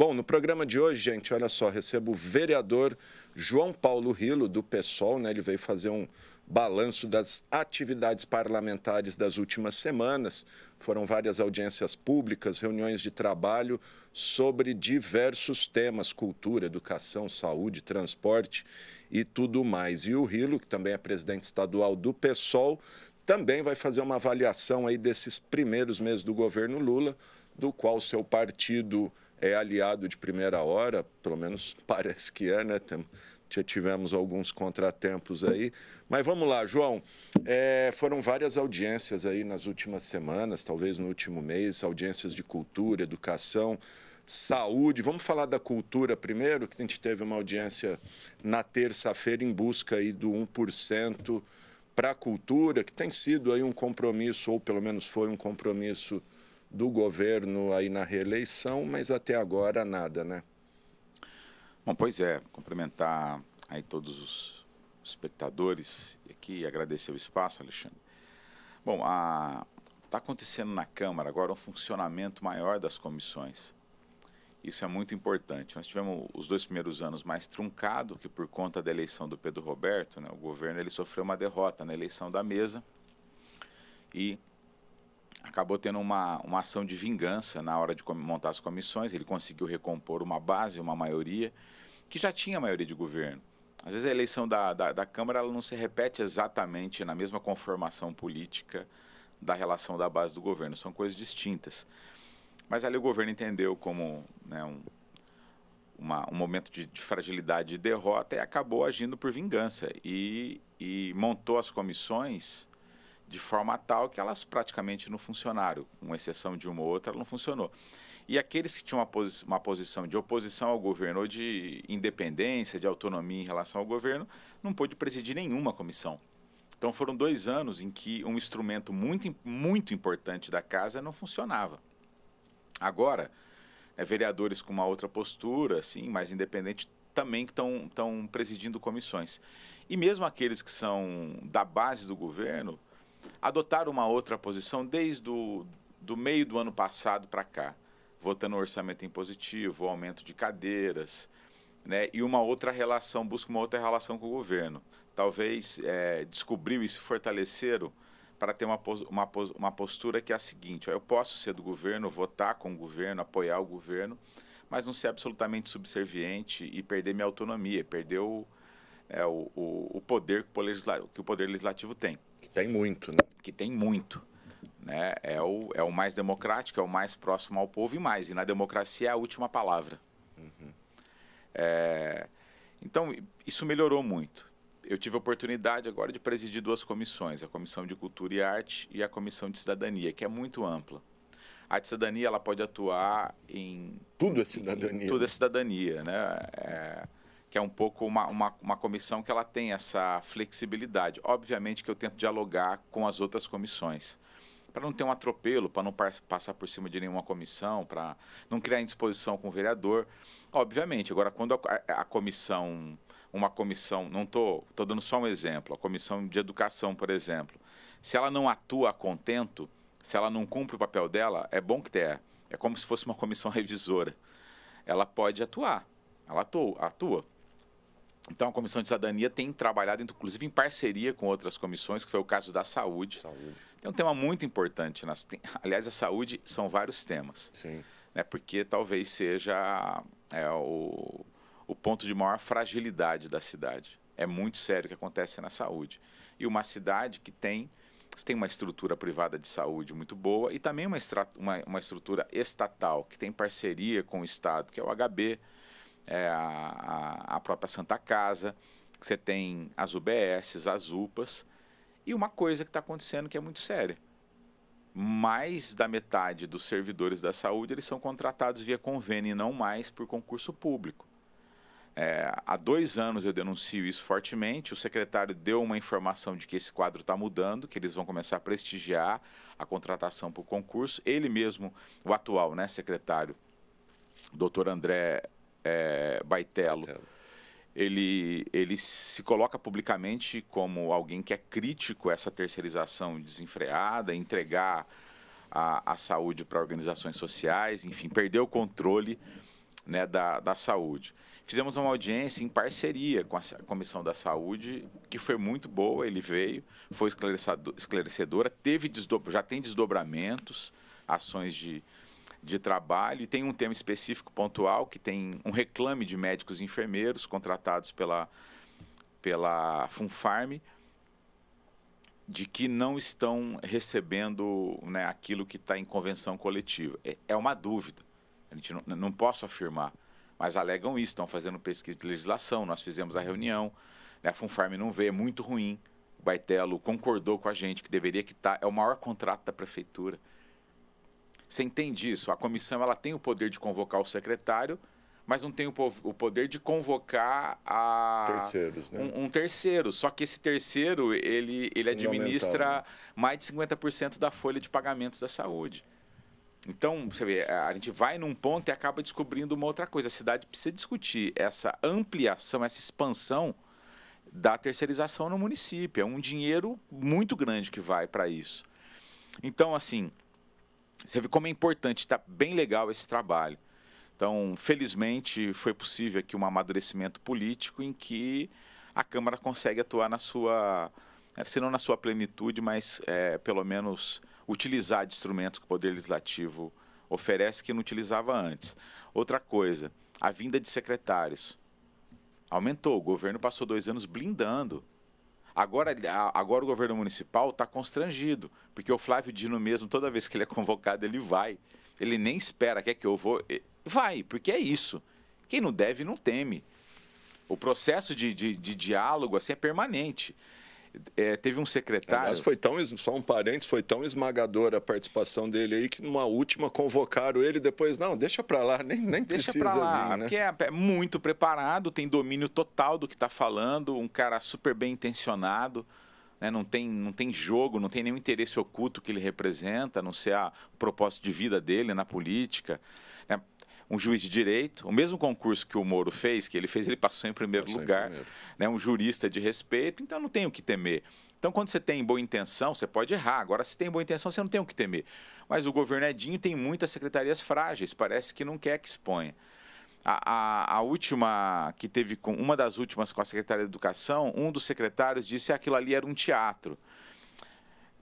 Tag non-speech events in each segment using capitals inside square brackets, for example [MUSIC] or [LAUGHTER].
Bom, no programa de hoje, gente, olha só, recebo o vereador João Paulo Rilo, do PSOL, né? Ele veio fazer um balanço das atividades parlamentares das últimas semanas. Foram várias audiências públicas, reuniões de trabalho sobre diversos temas: cultura, educação, saúde, transporte e tudo mais. E o Rilo, que também é presidente estadual do PSOL, também vai fazer uma avaliação aí desses primeiros meses do governo Lula, do qual seu partido é aliado de primeira hora, pelo menos [LAUGHS] parece que é, né? Tem, já tivemos alguns contratempos aí. Mas vamos lá, João. É, foram várias audiências aí nas últimas semanas, talvez no último mês, audiências de cultura, educação, saúde. Vamos falar da cultura primeiro, que a gente teve uma audiência na terça-feira em busca aí do 1% para a cultura, que tem sido aí um compromisso, ou pelo menos foi um compromisso do governo aí na reeleição, mas até agora nada, né? Bom, pois é, cumprimentar aí todos os espectadores e aqui agradecer o espaço, Alexandre. Bom, está acontecendo na Câmara agora um funcionamento maior das comissões. Isso é muito importante. Nós tivemos os dois primeiros anos mais truncado, que por conta da eleição do Pedro Roberto, né, o governo ele sofreu uma derrota na eleição da mesa e acabou tendo uma, uma ação de vingança na hora de montar as comissões. Ele conseguiu recompor uma base, uma maioria, que já tinha maioria de governo. Às vezes a eleição da, da, da Câmara ela não se repete exatamente na mesma conformação política da relação da base do governo, são coisas distintas. Mas ali o governo entendeu como né, um, uma, um momento de, de, fragilidade de derrota e acabou agindo por vingança e, e montou as comissões de forma tal que elas praticamente não funcionaram, com exceção de uma ou outra, não funcionou. E aqueles que tinham uma, posi uma posição de oposição ao governo ou de independência, de autonomia em relação ao governo, não pôde presidir nenhuma comissão. Então foram dois anos em que um instrumento muito, muito importante da casa não funcionava. Agora, é, vereadores com uma outra postura, assim, mais independente, também estão presidindo comissões. E mesmo aqueles que são da base do governo adotaram uma outra posição desde o do meio do ano passado para cá, votando o orçamento impositivo, o aumento de cadeiras, né? e uma outra relação, busca uma outra relação com o governo. Talvez é, descobriu e se fortaleceram para ter uma, uma, uma postura que é a seguinte: ó, eu posso ser do governo, votar com o governo, apoiar o governo, mas não ser absolutamente subserviente e perder minha autonomia, perder o é, o, o, o, poder que o, poder que o poder legislativo tem. Que tem muito, né? Que tem muito. Né? É, o, é o mais democrático, é o mais próximo ao povo e mais. E na democracia é a última palavra. Uhum. É, então, isso melhorou muito. Eu tive a oportunidade agora de presidir duas comissões, a Comissão de Cultura e Arte e a Comissão de Cidadania, que é muito ampla. A de cidadania ela pode atuar em. Tudo é cidadania. Em, em tudo é né? cidadania, né? É, que é um pouco uma, uma, uma, comissão que ela tem essa flexibilidade. Obviamente que eu tento dialogar com as outras comissões. Para não ter um atropelo, para não passar por cima de nenhuma comissão, para não criar indisposição com o vereador. Obviamente, agora, quando a, a, comissão, uma comissão, não estou tô, tô dando só um exemplo, a comissão de educação, por exemplo, se ela não atua a contento, se ela não cumpre o papel dela, é bom que tenha. É como se fosse uma comissão [LAUGHS] revisora. Ela pode atuar, ela atua. atua então, a Comissão de Cidadania tem trabalhado, inclusive, em parceria com outras comissões, que foi o caso da saúde. saúde. Tem um tema muito importante. Nas... Aliás, a saúde são vários temas. Sim. Né, porque talvez seja é, o, o ponto de maior fragilidade da cidade. É muito sério o que acontece na saúde. E uma cidade que tem tem uma estrutura privada de saúde muito boa e também uma, uma, uma estrutura estatal que tem parceria com o Estado, que é o HB, é, a, a própria Santa Casa, você tem as UBSs, as UPAs, e uma coisa que está acontecendo que é muito séria. Mais da metade dos servidores da saúde eles são contratados via convênio e não mais por concurso público. É, há dois anos eu denuncio isso fortemente. O secretário deu uma informação de que esse quadro está mudando, que eles vão começar a prestigiar a contratação por concurso. Ele mesmo, o atual né, secretário, doutor André é, Baitelo, Baitelo, Ele, ele se coloca publicamente como alguém que é crítico a essa terceirização desenfreada, entregar a, a saúde para organizações sociais, enfim, perdeu o controle né, da, da saúde. Fizemos uma audiência em parceria com a Comissão da Saúde, que foi muito boa, ele veio, foi esclarecedora, teve já tem desdobramentos, ações de, de trabalho e tem um tema específico pontual que tem um reclame de médicos e enfermeiros contratados pela, pela Funfarm de que não estão recebendo né, aquilo que está em convenção coletiva. É, é, uma dúvida, a gente não, não posso afirmar, mas alegam isso, estão fazendo pesquisa de legislação, nós fizemos a reunião, né, a Funfarm não vê, é muito ruim, o Baitelo concordou com a gente que deveria quitar, é o maior contrato da prefeitura. Você entende isso? A comissão ela tem o poder de convocar o secretário, mas não tem o, o poder de convocar a terceiros, né? um, um, terceiro. Só que esse terceiro ele, ele administra né? mais de 50% da folha de pagamentos da saúde. Então, você vê, a gente vai num ponto e acaba descobrindo uma outra coisa. A cidade precisa discutir essa ampliação, essa expansão da terceirização no município. É um dinheiro muito grande que vai para isso. Então, assim, você vê como é importante, está bem legal esse trabalho. Então, felizmente, foi possível aqui um amadurecimento político em que a Câmara consegue atuar na sua, eh, se não na sua plenitude, mas é, pelo menos utilizar de instrumentos que o Poder Legislativo oferece que não utilizava antes. Outra coisa, a vinda de secretários aumentou. O governo passou dois anos blindando Agora, agora o governo municipal está constrangido, porque o Flávio Dino mesmo, toda vez que ele é [LAUGHS] convocado, ele vai. Ele nem espera, quer que eu vou. Vai, porque é isso. Quem não deve, não teme. O processo de, de, de diálogo assim, é permanente. É, teve um secretário. Aliás, foi tão, só um parênteses, foi tão esmagadora a participação dele aí que numa última convocaram ele depois, não, deixa para lá, nem, nem deixa precisa. Deixa lá, vir, né? porque é, é, muito preparado, tem domínio total do que está falando, um cara super bem intencionado. Né, não, tem, não tem jogo, não tem nenhum interesse oculto que ele representa, a não ser a, o propósito de vida dele na política. Né? um juiz de direito, o mesmo concurso que o Moro fez, que ele fez, ele passou em primeiro passou lugar, em primeiro. Né, um jurista de respeito, então não tem o que temer. Então, quando você tem boa intenção, você pode errar. Agora, se tem boa intenção, você não tem o que temer. Mas o governo Edinho tem muitas secretarias frágeis, parece que não quer que exponha. A, a, a, última que teve com uma das últimas com a secretária de educação, um dos secretários disse que aquilo ali era um teatro.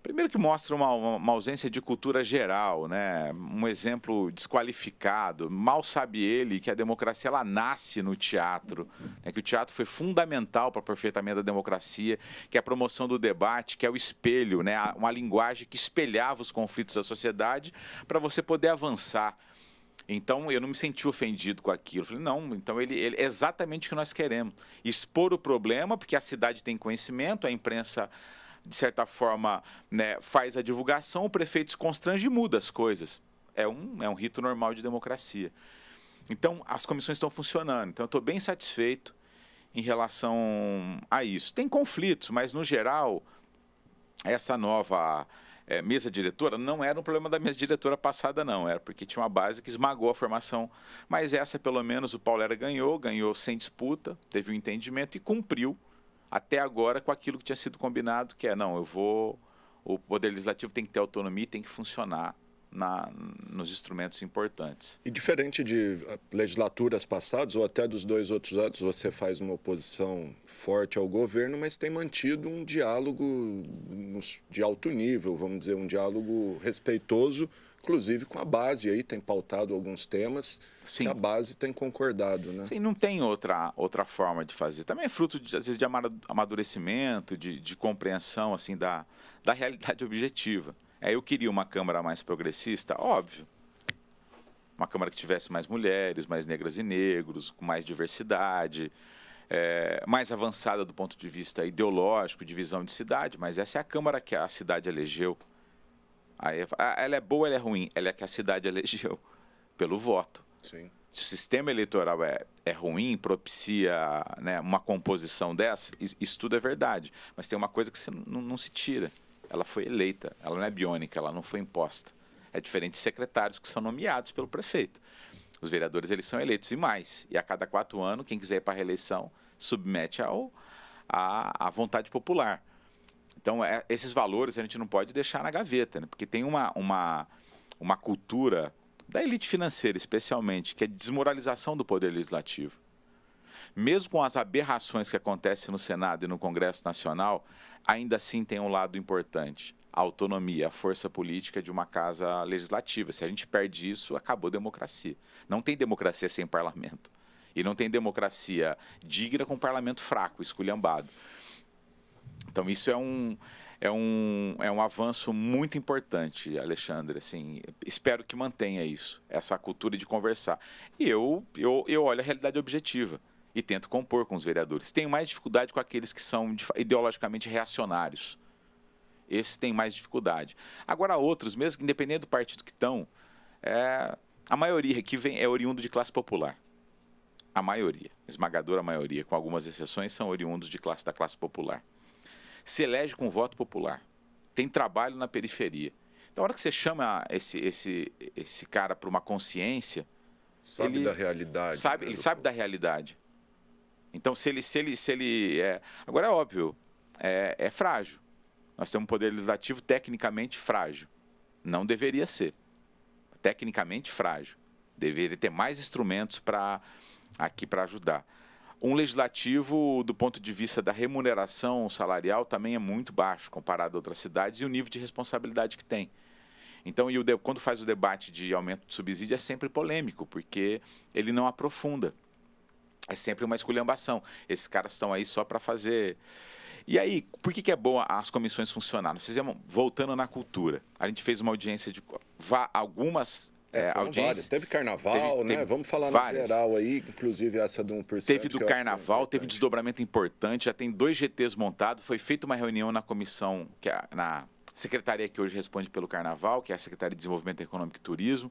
Primeiro que mostra uma, uma, ausência de cultura geral, né? um exemplo desqualificado. Mal sabe ele que a democracia ela nasce no teatro, né? que o teatro foi fundamental para o aperfeiçoamento da democracia, que é a promoção do debate, que é o espelho, né? uma linguagem que espelhava os conflitos da sociedade para você poder avançar. Então eu não me senti ofendido com aquilo. Eu falei, não, então ele, ele, é exatamente o que nós queremos. Expor o problema, porque a cidade tem conhecimento, a imprensa de certa forma, né, faz a divulgação, o prefeito se constrange e muda as coisas. É um, é um rito normal de democracia. Então, as comissões estão funcionando. Então, eu estou bem satisfeito em relação a isso. Tem conflitos, mas, no geral, essa nova é, mesa diretora não era um problema da mesa diretora passada, não. Era porque tinha uma base que esmagou a formação. Mas essa, pelo menos, o Paulera ganhou, ganhou sem disputa, teve um entendimento e cumpriu até agora com aquilo que tinha sido combinado, que é não, eu vou o poder legislativo tem que ter autonomia, e tem que funcionar na, nos instrumentos importantes. E diferente de ah, legislaturas passadas ou até dos dois outros anos, você faz uma oposição forte ao governo, mas tem mantido um diálogo de alto nível, vamos dizer, um diálogo respeitoso inclusive com a base aí tem pautado alguns temas Sim. que a base tem concordado, né? Sim, não tem outra, outra forma de fazer. Também é fruto, de, às vezes, de amadurecimento, de, de compreensão, assim, da, da realidade objetiva. É, eu queria uma Câmara mais progressista, óbvio. Uma Câmara que tivesse mais mulheres, mais negras e negros, com mais diversidade, é, mais avançada do ponto de vista ideológico, de visão de cidade, mas essa é a Câmara que a cidade elegeu. Aí, ah, ela é boa, ela é ruim. Ela é que a cidade [LAUGHS] elegeu pelo voto. Sim. Se o sistema eleitoral é, é ruim, propicia né, uma composição dessa, isso tudo é verdade. Mas tem uma coisa que você não, não se tira. Ela foi eleita, ela não é biônica, ela não foi imposta. É diferente de secretários que são nomeados pelo prefeito. Os vereadores, eles são eleitos e mais. E a cada quatro anos, quem quiser ir para a reeleição, submete ao, a à vontade popular. Então, é, esses valores a gente não pode deixar na gaveta, né? porque tem uma, uma, uma cultura da elite financeira, especialmente, que é desmoralização do poder legislativo. Mesmo com as aberrações que acontecem no Senado e no Congresso Nacional, ainda assim tem um lado importante: a autonomia, a força política de uma casa legislativa. Se a gente perde isso, acabou a democracia. Não tem democracia sem parlamento. E não tem democracia digna com um parlamento fraco, esculhambado. Então isso é um é um, é um avanço muito importante, Alexandre. Assim, espero que mantenha isso, essa cultura de conversar. E eu, eu, eu olho a realidade objetiva e tento compor com os vereadores. Tenho mais dificuldade com aqueles que são ideologicamente reacionários. Esses têm mais dificuldade. Agora, outros, mesmo independente do partido que estão, é, a maioria que vem é oriundo de classe popular. A maioria, esmagadora maioria, com algumas exceções, são oriundos de classe da classe popular se elege com voto popular, tem trabalho na periferia. Então, a hora que você chama esse, esse, esse cara para uma consciência. Sabe ele da realidade. Sabe, né, ele sabe povo. da realidade. Então, se ele. Se ele, se ele é... Agora, é óbvio, é, é frágil. Nós temos um poder legislativo tecnicamente frágil. Não deveria ser. Tecnicamente frágil. Deveria ter mais instrumentos para aqui para ajudar um legislativo, do ponto de vista da remuneração salarial, também é muito baixo comparado a outras cidades e o nível de responsabilidade que tem. Então, e o, quando faz o debate de aumento de subsídio, é sempre polêmico, porque ele não aprofunda. É sempre uma esculhambação. Esses caras estão aí só para fazer. E aí, por que, que é bom as comissões funcionarem fizemos, voltando na cultura, a gente fez uma audiência de algumas é, audiência. Várias. Teve carnaval, teve, né? Teve Vamos falar várias. no geral aí, inclusive essa do 1%. Teve do carnaval, teve desdobramento importante, já tem dois GTs montados, foi feita uma reunião na comissão, que é na secretaria que hoje responde pelo carnaval, que é a Secretaria de Desenvolvimento Econômico e Turismo.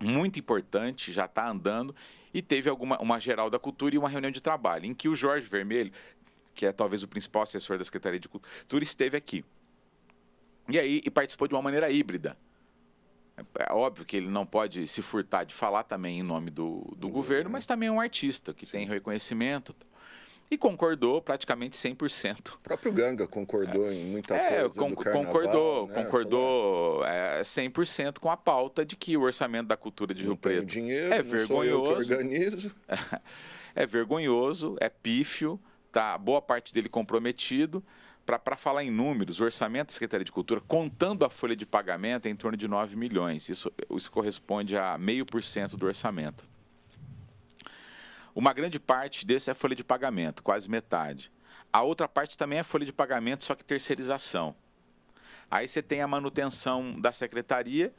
Muito importante, já está andando. E teve alguma, uma geral da cultura e uma reunião de trabalho, em que o Jorge Vermelho, que é talvez o principal assessor da Secretaria de Cultura, esteve aqui. E aí e participou de uma maneira híbrida. É, é óbvio que ele não pode se furtar de falar também em nome do, do uhum. governo, mas também é um artista que Sim. tem reconhecimento. Tá? E concordou praticamente 100%. O próprio Ganga concordou é. em muita é, coisa É, carnaval, concordou, né? concordou é, 100% com a pauta de que o orçamento da cultura de não Rio Preto dinheiro, é vergonhoso. É, [LAUGHS] é vergonhoso, é pífio, tá boa parte dele comprometido para falar em números, o orçamento da Secretaria de Cultura, contando a folha de pagamento, é em torno de 9 milhões. Isso, isso corresponde a meio por cento do orçamento. Uma grande parte desse é folha de pagamento, quase metade. A outra parte também é folha de pagamento, só que terceirização. Aí você tem a manutenção da secretaria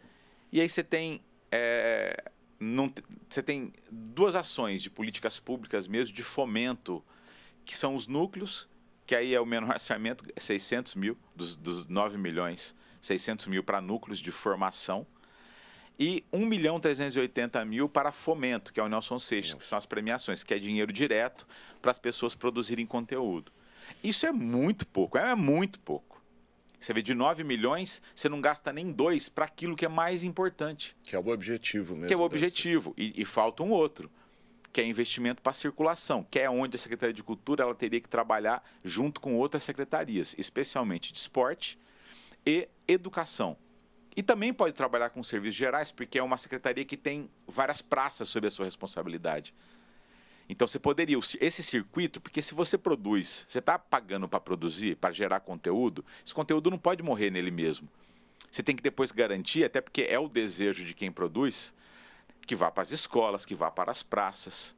e aí você tem, é, não, você tem duas ações de políticas públicas mesmo de fomento, que são os núcleos que aí é o menorciamento, 600 é mil, dos, dos 9 milhões, 600 mil para núcleos de formação e 1 milhão 380 mil para fomento, que é o Nelson Seixas, que são as premiações, que é dinheiro direto para as pessoas produzirem conteúdo. Isso é muito pouco, é muito pouco. Você vê, de 9 milhões, você não gasta nem dois para aquilo que é mais importante. Que é o objetivo mesmo. Que é o objetivo, e, e falta um outro que é investimento para circulação, que é onde a Secretaria de Cultura ela teria que trabalhar junto com outras secretarias, especialmente de esporte e educação. E também pode trabalhar com serviços gerais, porque é uma secretaria que tem várias praças sob a sua responsabilidade. Então você poderia esse circuito, porque se você produz, você está pagando para produzir, para gerar conteúdo, esse conteúdo não pode morrer nele mesmo. Você tem que depois garantir, até porque é o desejo de quem produz, que vá para as escolas, que vá para as praças.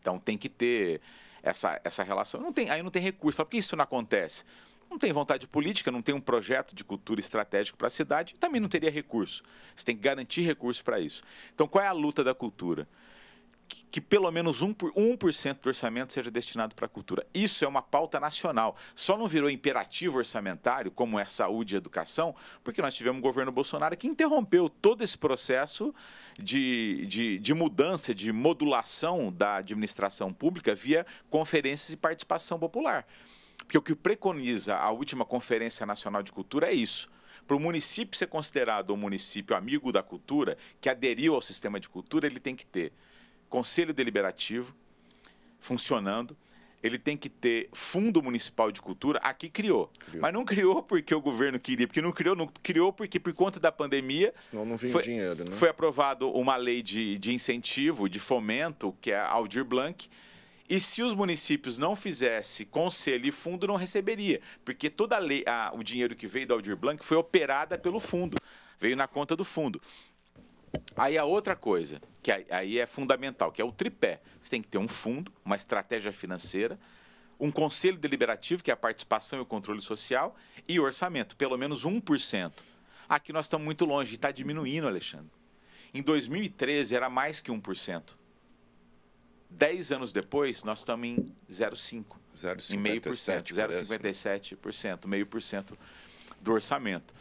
Então tem que ter essa, essa relação. Não tem, aí não tem recurso. Por que isso não acontece? Não tem vontade política, não tem um projeto de cultura estratégico para a cidade, também não teria recurso. Você tem que garantir recurso para isso. Então, qual é a luta da cultura? que, pelo menos 1%, por, 1 do orçamento seja destinado para a cultura. Isso é uma pauta nacional. Só não virou imperativo orçamentário, como é saúde e educação, porque nós tivemos um governo Bolsonaro que interrompeu todo esse processo de, de, de mudança, de modulação da administração pública via conferências e participação popular. Porque o que preconiza a última Conferência Nacional de Cultura é isso para o município ser considerado um município amigo da cultura, que aderiu ao sistema de cultura, ele tem que ter conselho deliberativo funcionando, ele tem que ter fundo municipal de cultura. Aqui criou. criou. Mas não criou porque o governo queria, porque não criou, não criou porque por conta da pandemia. Senão não vinha foi, dinheiro, né? Foi aprovado uma lei de, de incentivo, de fomento, que é a Aldir Blanc. E se os municípios não fizessem conselho e fundo, não receberia. Porque toda a o dinheiro que veio da Aldir Blanc foi operada pelo fundo. Veio na conta do fundo. Aí a outra coisa, que aí é fundamental, que é o tripé. Você tem que ter um fundo, uma estratégia financeira, um conselho deliberativo, que é a participação e o controle social, e orçamento, pelo menos 1%. Aqui nós estamos muito longe, está diminuindo, Alexandre. Em 2013 era mais que 1%. Dez anos depois, nós estamos em 0,5%. 0,57%. 0,57%, meio por cento do orçamento.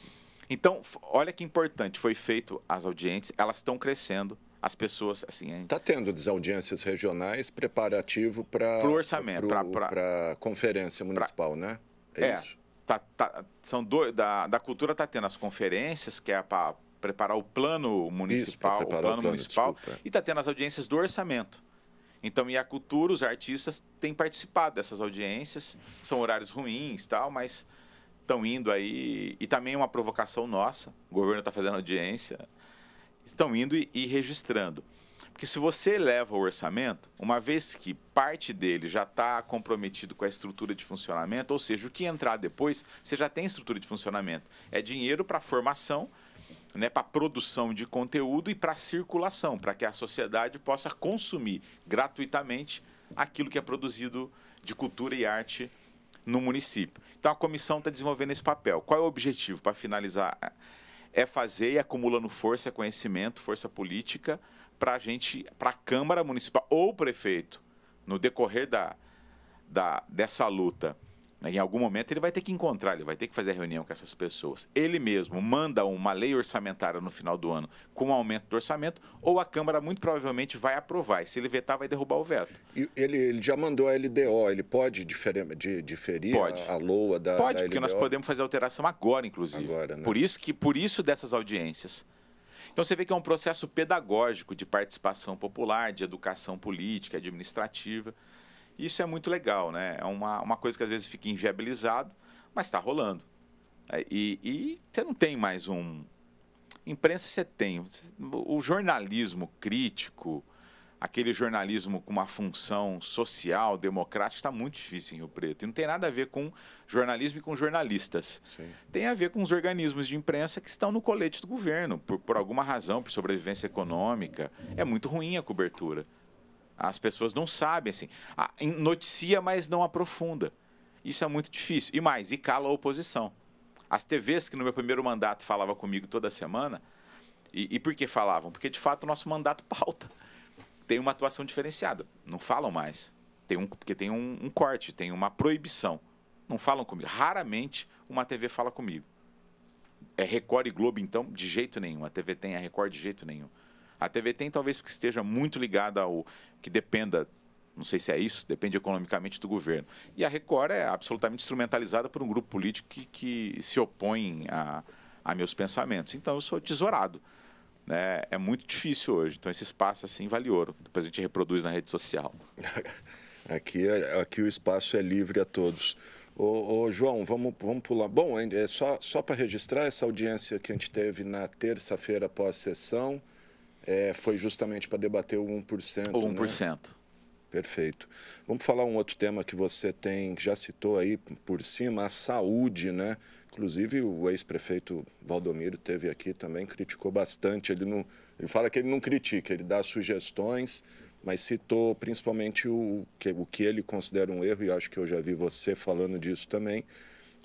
Então, olha que importante, foi feito as audiências, elas estão crescendo, as pessoas assim está tendo desaudiências regionais preparativo para o orçamento para conferência municipal pra, né é, é isso tá, tá, são dois da, da cultura está tendo as conferências que é para preparar o plano municipal isso, o, plano o, plano municipal desculpa. e está tendo as audiências do orçamento então e a cultura os artistas têm participado dessas audiências são horários ruins tal mas estão indo aí, e também é uma provocação nossa, o governo está fazendo audiência, estão indo e, e registrando. Porque se você leva o orçamento, uma vez que parte dele já está comprometido com a estrutura de funcionamento, ou seja, o que entrar depois, você já tem estrutura de funcionamento. É dinheiro para formação, né, para produção de conteúdo e para circulação, para que a sociedade possa consumir gratuitamente aquilo que é produzido de cultura e arte no município. Então a comissão está desenvolvendo esse papel. Qual é o objetivo? Para finalizar, é fazer e acumulando força, é conhecimento, força política para a gente, para a Câmara Municipal ou o prefeito, no decorrer da, da, dessa luta, em algum momento ele vai ter que encontrar, ele vai ter que fazer a reunião com essas pessoas. Ele mesmo manda uma lei orçamentária no final do ano com um aumento do orçamento, ou a Câmara muito provavelmente vai aprovar. E se ele vetar, vai derrubar o veto. E ele, ele já mandou a LDO, ele pode diferir, diferir pode. A, a LOA da. Pode, da porque nós podemos fazer alteração agora, inclusive. Agora, né? Por isso que, por isso dessas audiências. Então você vê que é um processo pedagógico de participação popular, de educação política, administrativa. Isso é muito legal, né? É uma, uma coisa que às vezes fica inviabilizado, mas está rolando. É, e, e você não tem mais um. Imprensa você tem. O jornalismo crítico, aquele jornalismo com uma função social, democrática, está muito difícil em Rio Preto. E não tem nada a ver com jornalismo e com jornalistas. Sim. Tem a ver com os organismos de imprensa que estão no colete do governo, por, por alguma razão, por sobrevivência econômica. É muito ruim a cobertura. As pessoas não sabem, assim. Ah, noticia, mas não aprofunda. Isso é muito difícil. E mais, e cala a oposição. As TVs que no meu primeiro mandato falavam comigo toda semana, e, e por que falavam? Porque de fato o nosso mandato [LAUGHS] pauta. Tem uma atuação diferenciada. Não falam mais. Tem um, porque tem um, um corte, tem uma proibição. Não falam comigo. Raramente uma TV fala comigo. É Record e Globo, então, de jeito nenhum. A TV tem a Record de jeito nenhum. A TV tem talvez porque esteja muito ligada ao que dependa não sei se é isso, depende economicamente do governo. E a Record é absolutamente instrumentalizada por um grupo político que, que se opõe a, a, meus pensamentos. Então eu sou tesourado. Né? É muito difícil hoje. Então esse espaço assim vale ouro. Depois a gente reproduz na rede social. [LAUGHS] Aqui, é, aqui o espaço é livre a todos. Ô, ô João, vamos, vamos pular. Bom, é só, só para registrar essa audiência que a gente teve na terça-feira após sessão é, foi justamente para debater o 1%. O 1%. Né? Perfeito. Vamos falar um outro tema que você tem, já citou aí por cima, a saúde, né? Inclusive o ex-prefeito Valdomiro teve aqui também, criticou bastante. Ele, não, ele fala que ele não critica, ele dá sugestões, mas citou principalmente o que, o que ele considera um erro, e acho que eu já vi você falando disso também,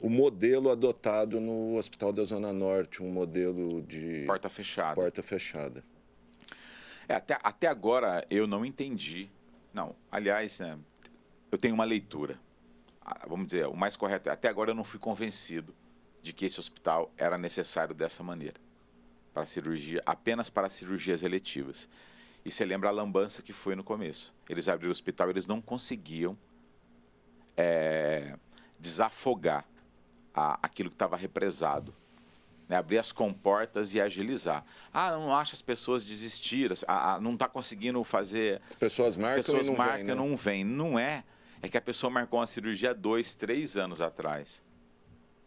o modelo adotado no Hospital da Zona Norte, um modelo de... Porta fechada. Porta fechada. É, até, até agora eu não entendi. Não, aliás, né, eu tenho uma leitura. Ah, vamos dizer, o mais correto é, até agora eu não fui convencido de que esse hospital era necessário dessa maneira, para cirurgia, apenas para cirurgias eletivas. E você lembra a lambança que foi no começo. Eles abriram o hospital, eles não conseguiam é, desafogar a, aquilo que estava represado né, abrir as comportas e agilizar. Ah, não acha as pessoas desistiram, ah, não está conseguindo fazer. As pessoas marcam, as pessoas e não, marcam vem, né? não vem. Não é. É que a pessoa marcou uma cirurgia dois, três anos atrás.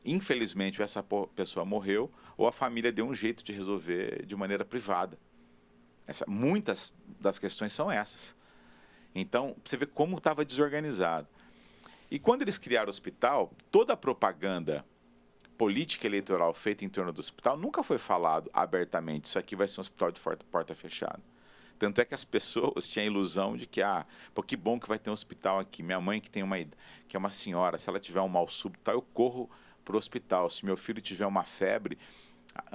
Infelizmente, essa pessoa morreu ou a família deu um jeito de resolver de maneira privada. Essa, muitas das questões são essas. Então, você vê como estava desorganizado. E quando eles criaram o hospital, toda a propaganda política eleitoral feita em torno do hospital nunca foi falado abertamente. Isso aqui vai ser um hospital de porta fechada. Tanto é que as pessoas [LAUGHS] tinham a ilusão de que, ah, pô, que bom que vai ter um hospital aqui. Minha mãe, que tem uma que é uma senhora, se ela tiver um mal súbito, eu corro para o hospital. Se meu filho tiver uma febre,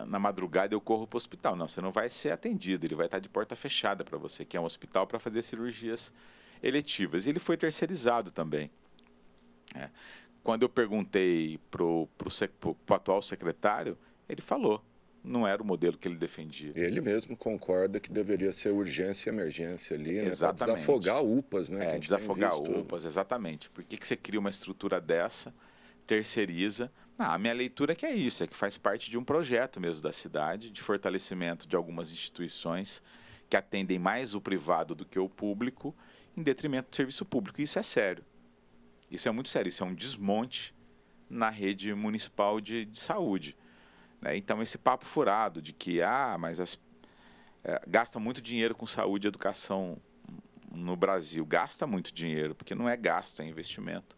na madrugada eu corro para o hospital. Não, você não vai ser atendido, ele vai estar de porta fechada para você, que é um hospital para fazer cirurgias eletivas. E ele foi terceirizado também. É. Quando eu perguntei para o atual secretário, ele falou. Não era o modelo que ele defendia. Ele mesmo concorda que deveria ser urgência e emergência ali, né? Exatamente. Pra desafogar UPAs, né? É, desafogar UPAs, exatamente. Por que, que você cria uma estrutura dessa, terceiriza? Ah, a minha leitura é que é isso, é que faz parte de um projeto mesmo da cidade, de fortalecimento de algumas instituições que atendem mais o privado do que o público, em detrimento do serviço público. Isso é sério. Isso é muito sério, isso é um desmonte na rede municipal de, de saúde. Né? Então, esse papo furado de que, ah, mas as, é, gasta muito dinheiro com saúde e educação no Brasil. Gasta muito dinheiro, porque não é gasto, é investimento.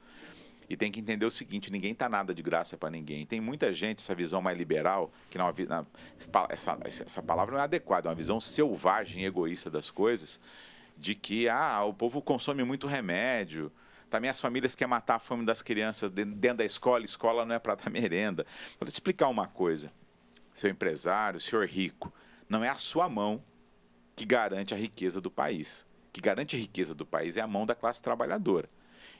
E tem que entender o seguinte: ninguém está nada de graça para ninguém. Tem muita gente, essa visão mais liberal, que não, essa, essa palavra não é adequada, é uma visão selvagem e egoísta das coisas, de que ah, o povo consome muito remédio, também as famílias querem matar a fome das crianças dentro da escola, escola não é para dar [LAUGHS] merenda. Vou então, te explicar uma coisa, seu empresário, senhor rico, não é a sua mão que garante a riqueza do país. O que garante a riqueza do país é a mão da classe trabalhadora.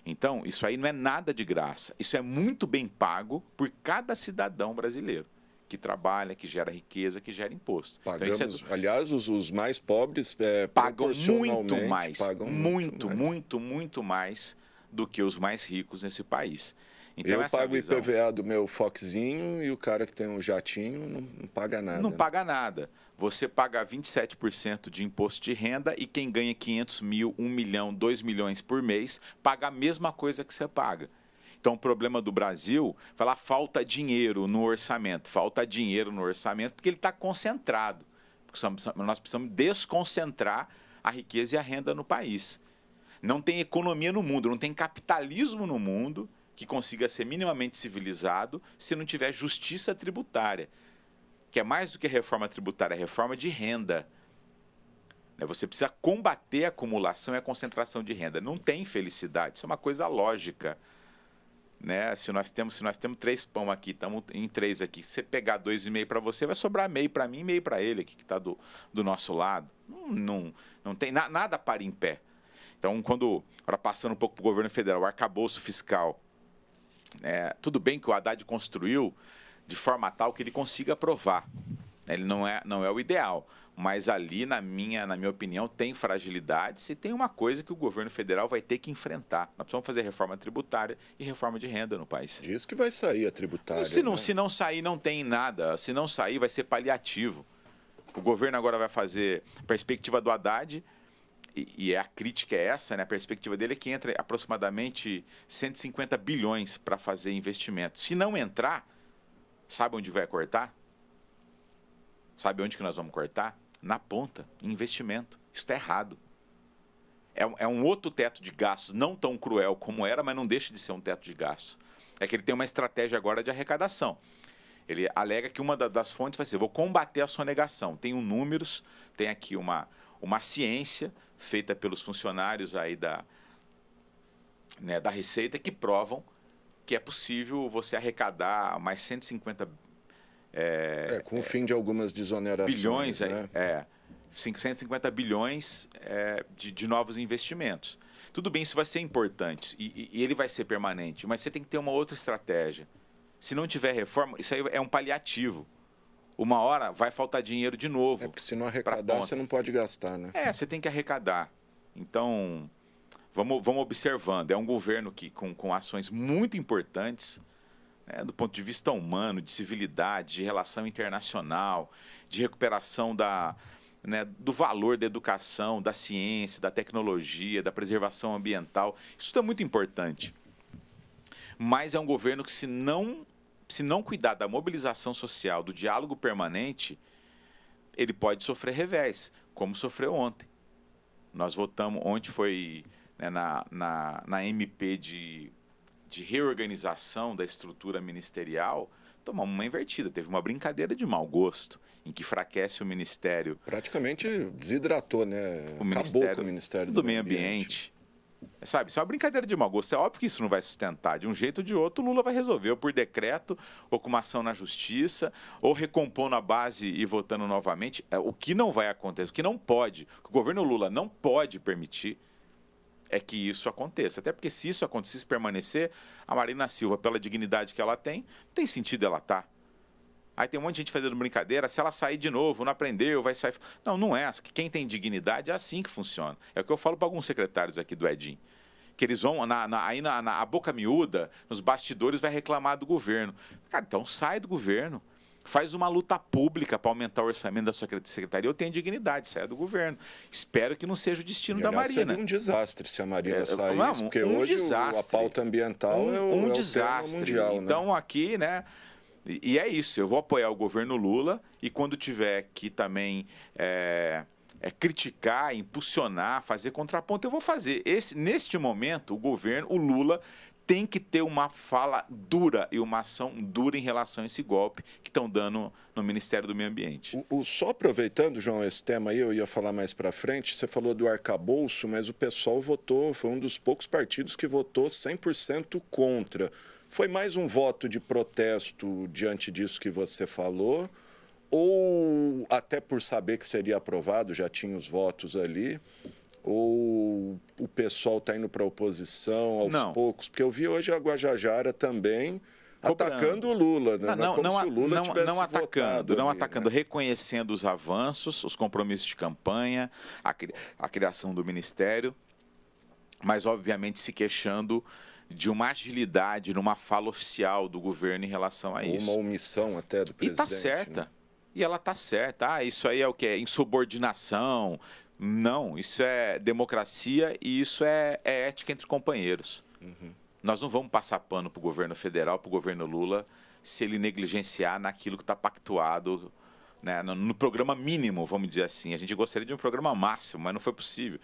Então, isso aí não é nada de graça. Isso é muito bem pago por cada cidadão brasileiro que trabalha, que gera riqueza, que gera imposto. Então, é Pagamos, então, é do... Aliás, os, os, mais pobres é, pagam muito mais, pagam muito, muito, mais. muito, muito mais do que os mais ricos nesse país. Então, eu é pago o IPVA do meu Foxinho e o cara que tem um jatinho não, não paga nada. Não né? paga nada. Você paga 27% de imposto de renda e quem ganha 500 mil, 1 milhão, 2 milhões por mês paga a mesma coisa que você paga. Então, o problema do Brasil, falar falta dinheiro no orçamento. Falta dinheiro no orçamento porque ele está concentrado. Nós precisamos desconcentrar a riqueza e a renda no país. Não tem economia no mundo, não tem capitalismo no mundo que consiga ser minimamente civilizado se não tiver justiça tributária, que é mais do que reforma tributária, é reforma de renda. Né, você precisa combater a acumulação e a concentração de renda. Não tem felicidade, isso é uma coisa lógica. Né? Se nós temos, se nós temos três pão aqui, estamos em três aqui. Se você pegar dois e meio para você, vai sobrar meio para mim, meio para ele aqui que está do, do nosso lado. Não, não, não tem na, nada para em pé. Então, quando, agora passando um pouco para o governo federal, o arcabouço fiscal, é, tudo bem que o Haddad construiu de forma tal que ele consiga aprovar. Né, ele não é, não é o ideal, mas ali, na minha, na minha opinião, tem fragilidades e tem uma coisa que o governo federal vai ter que enfrentar. Nós precisamos fazer reforma tributária e reforma de renda no país. Diz que vai sair a tributária. Se não, né? se não sair, não tem nada. Se não sair, vai ser paliativo. O governo agora vai fazer perspectiva do Haddad e, e a crítica é essa, né? a perspectiva dele é que entre aproximadamente 150 bilhões para fazer investimento. Se não entrar, sabe onde vai cortar? Sabe onde que nós vamos cortar? Na ponta, investimento. Isso está errado. É, é um outro teto de gastos, não tão cruel como era, mas não deixa de ser um teto de gastos. É que ele tem uma estratégia agora de arrecadação. Ele alega que uma das fontes vai ser: vou combater a sonegação. Tenho números, tem aqui uma, uma ciência feita pelos funcionários aí da, né, da Receita que provam que é possível você arrecadar mais 150 é, eh, é, com o fim de algumas desonerações. Bilhões, né? é, 550 bilhões é, de, de, novos investimentos. Tudo bem, isso vai ser importante e, e, ele vai ser permanente, mas você tem que ter uma outra estratégia. Se não tiver reforma, isso aí é um paliativo uma hora vai faltar dinheiro de novo. É porque se não arrecadar, você não pode gastar, né? É, você tem que arrecadar. Então, vamos, vamos observando. É um governo que, com, com ações muito importantes, né, do ponto de vista humano, de civilidade, de relação internacional, de recuperação da, né, do valor da educação, da ciência, da tecnologia, da preservação ambiental. Isso é muito importante. Mas é um governo que, se não se não cuidar da mobilização social, do diálogo permanente, ele pode sofrer revés, como sofreu ontem. Nós votamos, ontem foi né, na, na, na MP de, de reorganização da estrutura ministerial, tomamos uma invertida, teve uma brincadeira de mau gosto em que fraquece o Ministério. Praticamente desidratou, né? O Acabou ministério, com o Ministério do, do Meio ambiente. ambiente. Sabe, isso é uma brincadeira de mau gosto. É óbvio que isso não vai sustentar. De um jeito ou de outro, Lula vai resolver, ou por decreto, ou com uma ação na justiça, ou recompondo a base e votando novamente. É, o que não vai acontecer, o que não pode, o governo Lula não pode permitir é que isso aconteça. Até porque se isso acontecesse se permanecer, a Marina Silva, pela dignidade que ela tem, não tem sentido ela estar tá Aí tem um monte de gente fazendo brincadeira, se ela sair de novo, não aprendeu, vai sair. Não, não é. Quem tem dignidade é assim que funciona. É o que eu falo para alguns secretários aqui do Edim. Que eles vão, na, na, aí na, na boca miúda, nos bastidores, vai reclamar do governo. Cara, então sai do governo. Faz uma luta pública para aumentar o orçamento da sua secretaria. Eu tenho dignidade, saia do governo. Espero que não seja o destino e, da aliás, Marina. Seria um desastre se a Marina é, saísse, porque um hoje desastre, o, a pauta ambiental um, é o, um é desastre. mundial. Né? Então né? aqui, né? E, é isso, eu vou apoiar o governo Lula e quando tiver que também é, é, criticar, impulsionar, fazer contraponto, eu vou fazer. Esse, neste momento, o governo, o Lula, tem que ter uma fala dura e uma ação dura em relação a esse golpe que estão dando no Ministério do Meio Ambiente. O, o, só aproveitando, João, esse tema aí, eu ia falar mais para frente, você falou do arcabouço, mas o pessoal votou, foi um dos poucos partidos que votou 100% contra. Foi mais um voto de protesto diante disso que você falou? Ou até por saber que seria aprovado, já tinha os votos ali? Ou o pessoal está indo para a oposição aos não. poucos? Porque eu vi hoje a Guajajara também atacando o Lula, né? Ah, não, é não, não, não, Lula não, não atacando, não ali, atacando, né? reconhecendo os avanços, os compromissos de campanha, a, a criação do ministério, mas obviamente se queixando de uma agilidade, numa fala oficial do governo em relação a isso. Uma omissão até do tá presidente. E né? está certa. Né? E ela está certa. Ah, isso aí é o que? É insubordinação. Não, isso é democracia e isso é, é ética entre companheiros. Uhum. Nós não vamos passar pano para o governo federal, para o governo Lula, se ele negligenciar naquilo que está pactuado né, no, no programa mínimo, vamos dizer assim. A gente gostaria de um programa máximo, mas não foi possível.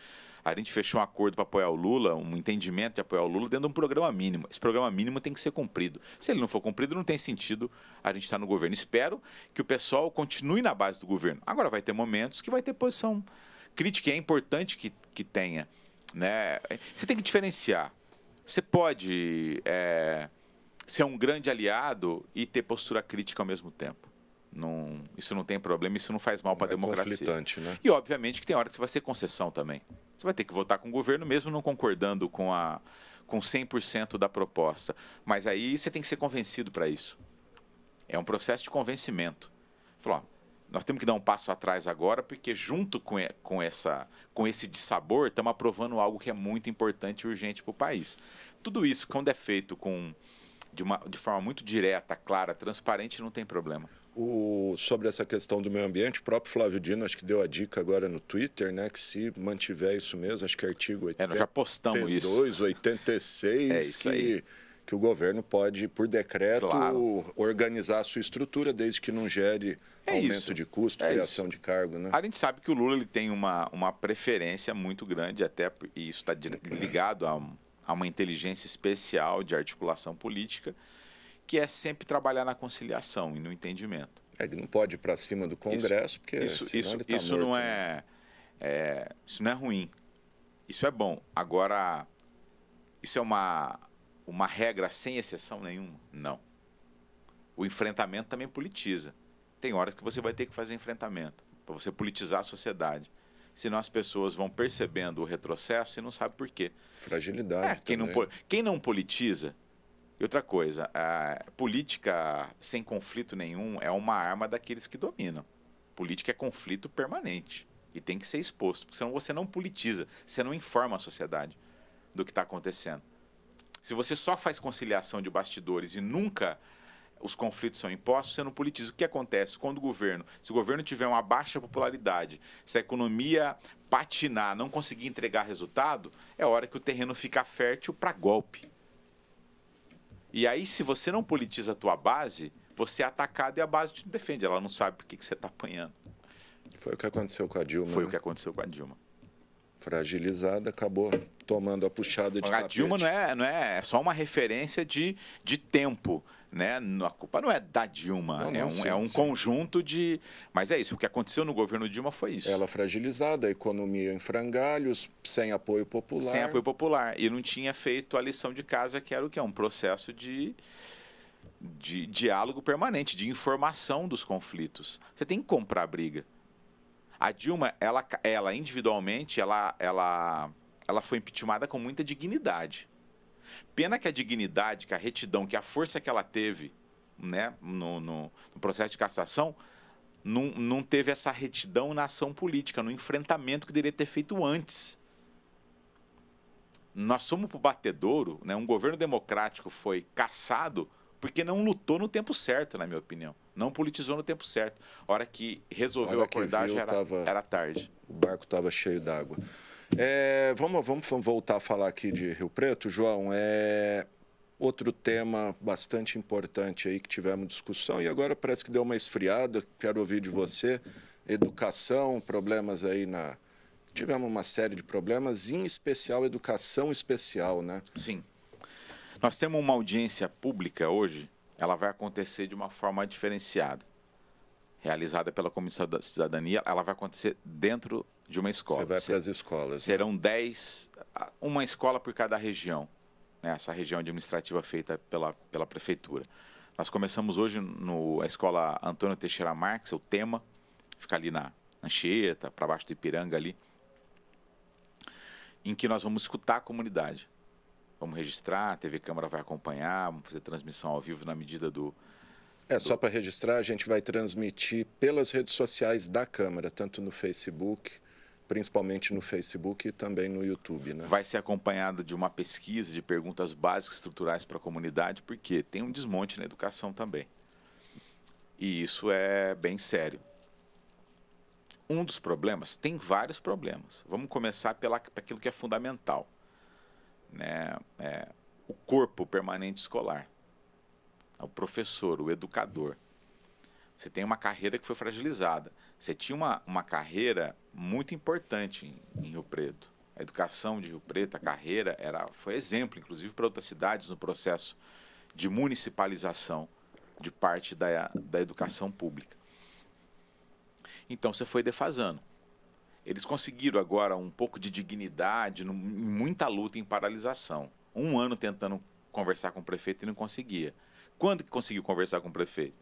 A gente fechou um acordo para apoiar o Lula, um entendimento de apoiar o Lula dentro de um programa mínimo. Esse programa mínimo tem que ser cumprido. Se ele não for cumprido, não tem sentido a gente estar tá no governo. Espero que o pessoal continue na base do governo. Agora vai ter momentos que vai ter posição crítica, e é importante que, que tenha. Né? Você tem que diferenciar. Você pode é, ser um grande aliado e ter postura crítica ao mesmo tempo. Não, isso não tem problema, isso não faz mal para a é democracia. Né? E obviamente que tem hora que você vai ser concessão também. Você vai ter que votar com o governo, mesmo não concordando com a com 100% da proposta. Mas aí você tem que ser convencido para isso. É um processo de convencimento. Falou, nós temos que dar um passo atrás agora, porque junto com, com, essa, com esse dissabor, estamos aprovando algo que é muito importante e urgente para o país. Tudo isso, quando é feito com, de, uma, de forma muito direta, clara, transparente, não tem problema o, sobre essa questão do meio ambiente, o próprio Flávio Dino, acho que deu a dica agora no Twitter, né? Que se mantiver isso mesmo, acho que é artigo 82, é, já postamos 86, é isso que, aí. que o governo pode, por decreto, claro. organizar a sua estrutura, desde que não gere é aumento isso. de custo, é criação isso. de cargo, né? A gente sabe que o Lula ele tem uma, uma preferência muito grande, até, e isso está ligado a, a uma inteligência especial de articulação política, que é sempre trabalhar na conciliação e no entendimento. É, não pode ir para cima do Congresso, isso, porque isso, isso, tá isso morto, não né? é, é, isso não é ruim. Isso é bom. Agora, isso é uma, uma regra sem exceção nenhuma? Não. O enfrentamento também politiza. Tem horas que você vai ter que fazer enfrentamento para você politizar a sociedade senão as pessoas vão percebendo o retrocesso e não sabe por quê. Fragilidade. É, quem, não, quem, não, politiza e outra coisa, a política sem conflito nenhum é uma arma daqueles que dominam. Política é conflito permanente e tem que ser exposto, porque senão você não politiza, você não informa a sociedade do que está acontecendo. Se você só faz conciliação de bastidores e nunca os conflitos são impostos, você não politiza. O que acontece quando o governo, se o governo tiver uma baixa popularidade, se a economia patinar, não conseguir entregar resultado, é hora que o terreno fica fértil para golpe. E aí, se você não politiza a tua base, você é atacado e a base te defende. Ela não sabe por que, que você está apanhando. Foi o que aconteceu com a Dilma. Foi né? o que aconteceu com a Dilma fragilizada, acabou tomando a puxada de A Dilma não é, não é, é só uma referência de, de tempo. Né? A culpa não é da Dilma, não, é não, é um, sim, é um conjunto de. Mas é isso, o que aconteceu no governo Dilma foi isso. Ela fragilizada, a economia em frangalhos, sem apoio popular. Sem apoio popular. E não tinha feito a lição de casa, que era o que? É um processo de, de diálogo permanente, de informação dos conflitos. Você tem que comprar briga. A Dilma, ela, ela individualmente, ela, ela, ela foi impeachmentada com muita dignidade. Pena que a dignidade, que a retidão, que a força que ela teve né, no, no, no processo de cassação, não, não teve essa retidão na ação política, no enfrentamento que deveria ter feito antes. Nós somos para o batedouro, né? um governo democrático foi cassado porque não lutou no tempo certo, na minha opinião. Não politizou no tempo certo. A hora que resolveu hora acordar, viu, já era, tava, era, tarde. O barco estava cheio d'água. É, vamos, vamos voltar a falar aqui de Rio Preto, João. É outro tema bastante importante aí que tivemos discussão e agora parece que deu uma esfriada. Quero ouvir de você. Educação, problemas aí na, tivemos uma série de problemas, em especial educação especial, né? Sim. Nós temos uma audiência pública hoje, ela vai acontecer de uma forma diferenciada. Realizada pela Comissão da Cidadania, ela vai acontecer dentro de uma escola. Você vai para as escolas. Né? Serão 10, né? uma escola por cada região, né? essa região administrativa feita pela, pela Prefeitura. Nós começamos hoje na escola Antônio Teixeira Marques, o tema, fica ali na Anchieta, para baixo do Ipiranga ali, em que nós vamos escutar a comunidade vamos registrar, a TV Câmara vai acompanhar, vamos fazer transmissão ao vivo na medida do. É, do... só para registrar, a gente vai transmitir pelas redes sociais da Câmara, tanto no Facebook, principalmente no Facebook e também no YouTube. Né? Vai ser acompanhada de uma pesquisa de perguntas básicas estruturais para a comunidade, porque tem um desmonte na educação também. E isso é bem sério. Um dos problemas, tem vários problemas. Vamos começar pela, aquilo que é fundamental né, é, o corpo permanente escolar, né, o professor, o educador. Você tem uma carreira que foi fragilizada. Você tinha uma, uma carreira muito importante em, em Rio Preto. A educação de Rio Preto, a carreira, era, foi exemplo, inclusive, para outras cidades no processo de municipalização de parte da, da educação pública. Então você foi defasando. Eles conseguiram agora um pouco de dignidade, no, muita luta em paralisação. Um ano tentando conversar com o prefeito e não conseguia. Quando que conseguiu conversar com o prefeito?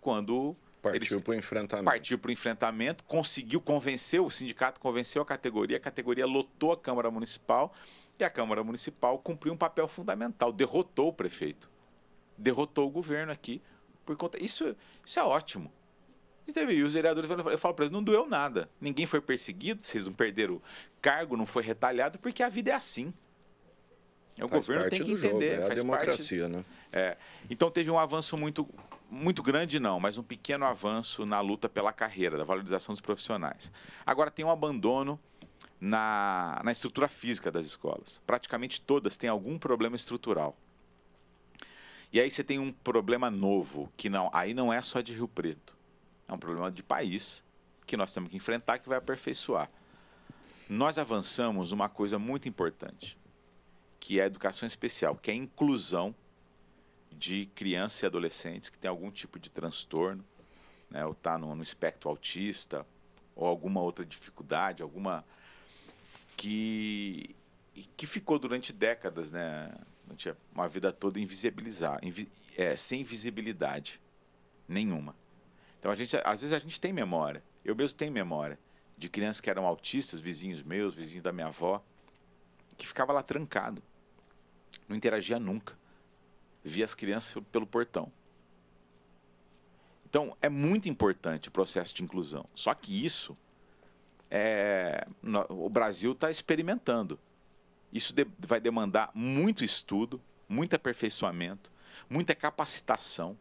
Quando Partiu para o enfrentamento. Partiu para o enfrentamento, conseguiu convencer, o sindicato convenceu a categoria, a categoria lotou a Câmara Municipal e a Câmara Municipal cumpriu um papel fundamental, derrotou o prefeito, derrotou o governo aqui. por conta Isso, isso é ótimo. E, teve, e os vereadores, eu falo para eles, não doeu nada. Ninguém foi perseguido, vocês não perderam cargo, não foi retalhado, porque a vida é assim. O faz governo tem que entender. Jogo, é a democracia, parte... né? É. Então teve um avanço muito, muito grande, não, mas um pequeno avanço na luta pela carreira, da valorização dos profissionais. Agora tem um abandono na, na estrutura física das escolas. Praticamente todas têm algum problema estrutural. E aí você tem um problema novo, que não, aí não é só de Rio Preto. É um problema de país que nós temos que enfrentar, que vai aperfeiçoar. Nós avançamos uma coisa muito importante, que é a educação especial, que é a inclusão de crianças e adolescentes que têm algum tipo de transtorno, né, ou está no, no espectro autista, ou alguma outra dificuldade, alguma que que ficou durante décadas, né, uma vida toda invisibilizar, invi, é, sem visibilidade nenhuma. Então, a gente, às vezes a gente tem memória. Eu mesmo tenho memória de crianças que eram autistas, vizinhos meus, vizinhos da minha avó, que ficava lá trancado. Não interagia nunca. Via as crianças pelo portão. Então, é muito importante o processo de inclusão. Só que isso, é, o Brasil está experimentando. Isso de, vai demandar muito estudo, muito aperfeiçoamento, muita capacitação.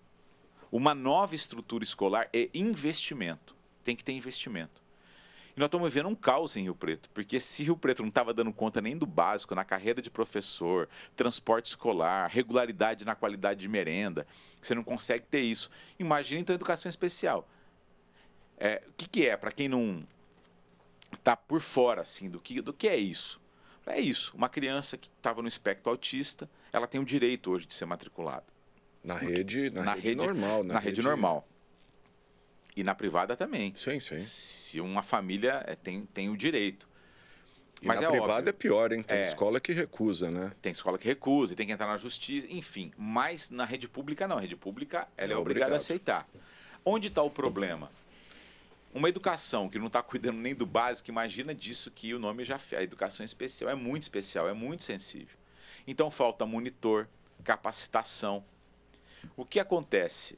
Uma nova estrutura escolar é investimento. Tem que ter investimento. E nós estamos vivendo um caos em Rio Preto, porque se Rio Preto não estava dando conta nem do básico, na carreira de professor, transporte escolar, regularidade na qualidade de merenda, você não consegue ter isso. Imagina então a educação especial. É, o que, que é, para quem não está por fora assim do que, do que é isso? É isso, uma criança que estava no espectro autista, ela tem o direito hoje de ser matriculada. Na rede, na, na rede, rede, normal, na, na rede, rede, normal. E na privada também. Sim, sim. Se uma família é, tem, tem o direito. E mas na é privada óbvio, é pior, hein? Tem é, escola que recusa, né? Tem escola que recusa, e tem que entrar na justiça, enfim. Mas na rede pública não, a rede pública ela é, é obrigada a aceitar. Onde está o problema? Uma educação que não está cuidando nem do básico, imagina disso que o nome já fez. A educação é especial é muito especial, é muito sensível. Então falta monitor, capacitação, o que acontece?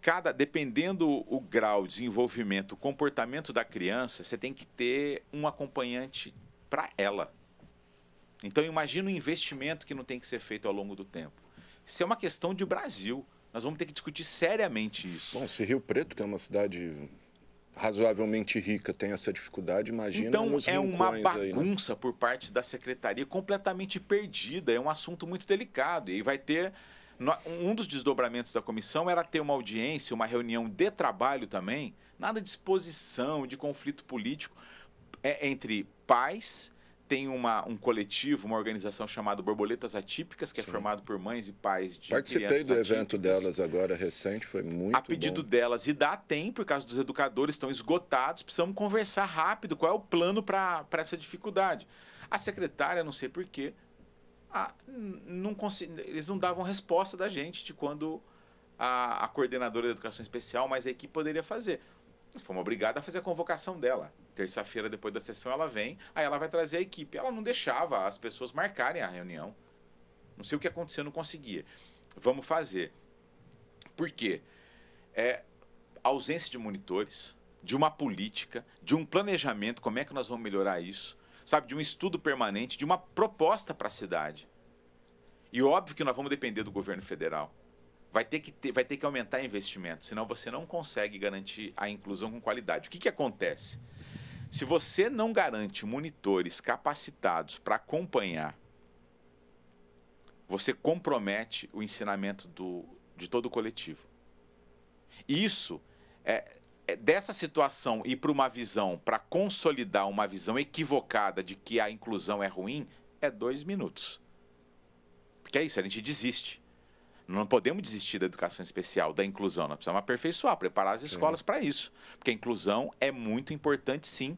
Cada, dependendo o grau de desenvolvimento, o comportamento da criança, você tem que ter um acompanhante para ela. Então imagina o investimento que não tem que ser feito ao longo do tempo. Isso é uma questão de Brasil. Nós vamos ter que discutir seriamente isso. Bom, se Rio Preto, que é uma cidade razoavelmente rica, tem essa dificuldade, imagina. Então é uma bagunça aí, né? por parte da secretaria completamente perdida. É um assunto muito delicado e vai ter um dos desdobramentos da comissão era ter uma audiência, uma reunião de trabalho também, nada de exposição, de conflito político é, é entre pais. Tem uma, um coletivo, uma organização chamada Borboletas Atípicas, que é Sim. é formado por mães e pais de Participei crianças Participei do atípicas. evento delas agora recente, foi muito A pedido bom. delas, e dá tempo, por causa dos educadores estão esgotados, precisamos conversar rápido qual é o plano para essa dificuldade. A secretária, não sei porquê, a, não eles não davam resposta da gente de quando a, a, coordenadora da educação especial, mas a equipe poderia fazer. Fomos obrigados a fazer a convocação dela. Terça-feira, depois da sessão, ela vem, aí ela vai trazer a equipe. Ela não deixava as pessoas marcarem a reunião. Não sei o que aconteceu, não conseguia. Vamos fazer. Por quê? É, ausência de monitores, de uma política, de um planejamento, como é que nós vamos melhorar isso? sabe, de um estudo permanente, de uma proposta para a cidade. E óbvio que nós vamos depender do governo federal. Vai ter que, ter, vai ter que aumentar investimento, senão você não consegue garantir a inclusão com qualidade. O que, que acontece? Se você não garante monitores capacitados para acompanhar, você compromete o ensinamento do, de todo o coletivo. Isso é, é, dessa situação ir para uma visão, para consolidar uma visão equivocada de que a inclusão é ruim, é dois minutos. Porque é isso, a gente desiste. Não podemos desistir da educação especial, da inclusão. Nós precisamos aperfeiçoar, preparar as é. escolas para isso. Porque a inclusão é muito importante, sim.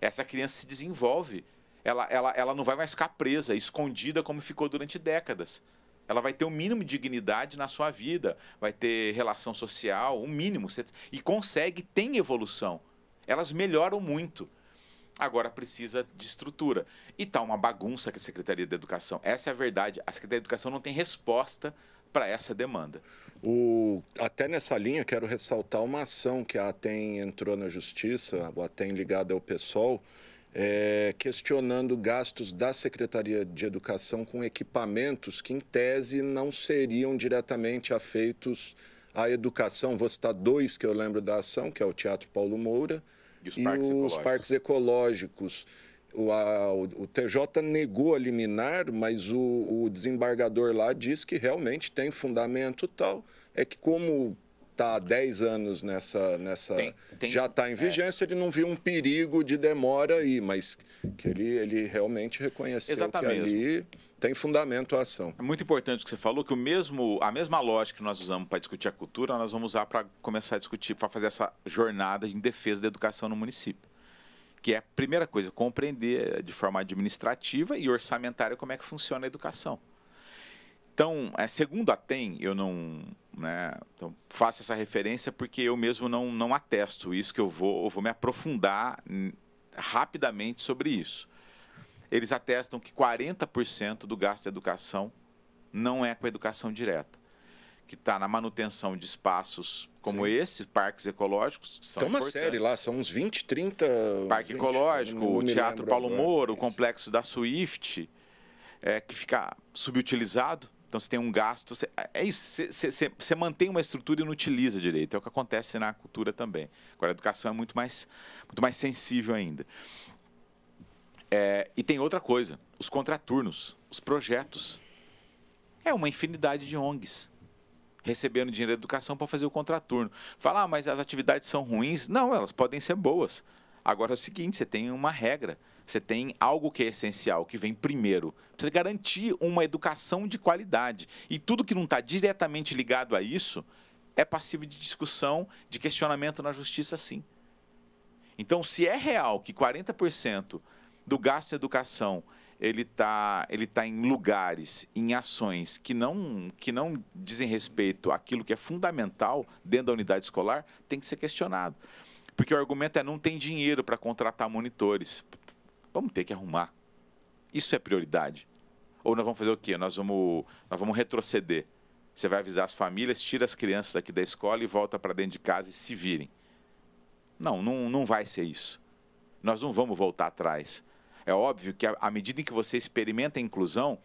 Essa criança se desenvolve. Ela, ela, ela não vai mais ficar presa, escondida como ficou durante décadas ela vai ter o um mínimo de dignidade na sua vida, vai ter relação social, um mínimo, e consegue, tem evolução. Elas melhoram muito. Agora precisa de estrutura. E está uma bagunça que a Secretaria da Educação. Essa é a verdade. A Secretaria da Educação não tem resposta para essa demanda. O, até nessa linha, quero ressaltar uma ação que a ATEM entrou na Justiça, a ATEM ligada ao PSOL, é, questionando gastos da Secretaria de Educação com equipamentos que, em tese, não seriam diretamente afeitos à educação. Vou citar dois que eu lembro da ação, que é o Teatro Paulo Moura e os, e parques, os ecológicos. parques ecológicos. O, a, o, TJ negou a liminar, mas o, o, desembargador lá diz que realmente tem fundamento tal. É que, como está há 10 anos nessa. nessa tem, tem, já está em é. vigência, é. ele não viu um perigo de demora aí, mas que ele, ele realmente reconheceu Exatamente. que ali tem fundamento a ação. É muito importante o que você falou, que o mesmo, a mesma lógica que nós usamos para discutir a cultura, nós vamos usar para começar a discutir, para fazer essa jornada em defesa da educação no município. Que é a primeira coisa, compreender de forma administrativa e orçamentária como é que funciona a educação. Então, é, segundo a TEM, eu não né, então, faço essa referência porque eu mesmo não, não atesto isso, que eu vou, eu vou me aprofundar rapidamente sobre isso. Eles atestam que 40% do gasto da educação não é com a educação direta, que está na manutenção de espaços como Sim. esse, parques ecológicos. São Tem uma série lá, são uns 20, 30. Parque 20, Ecológico, o Teatro Paulo agora, Moro, o Complexo da Swift, é, que fica subutilizado então você tem um gasto. Você, é isso, você, você, você mantém uma estrutura e não utiliza direito. É o que acontece na cultura também. Agora, a educação é muito mais, muito mais sensível ainda. É, e tem outra coisa: os contraturnos, os projetos. É uma infinidade de ONGs recebendo dinheiro da educação para fazer o contraturno. Falar, ah, mas as atividades são ruins? Não, elas podem ser boas. Agora é o seguinte: você tem uma regra você tem algo que é essencial, que vem primeiro. Precisa garantir uma educação de qualidade. E tudo que não está diretamente ligado a isso é passivo de discussão, de questionamento na justiça, sim. Então, se é real que 40% do gasto em educação ele está ele tá em lugares, em ações que não, que não dizem respeito àquilo que é fundamental dentro da unidade escolar, tem que ser questionado. Porque o argumento é não tem dinheiro para contratar monitores. Vamos ter que arrumar. Isso é prioridade. Ou nós vamos fazer o quê? Nós vamos, nós vamos retroceder. Você vai avisar as famílias, tira as crianças daqui da escola e volta para dentro de casa e se virem. Não, não, não vai ser isso. Nós não vamos voltar atrás. É óbvio que à medida em que você experimenta a inclusão,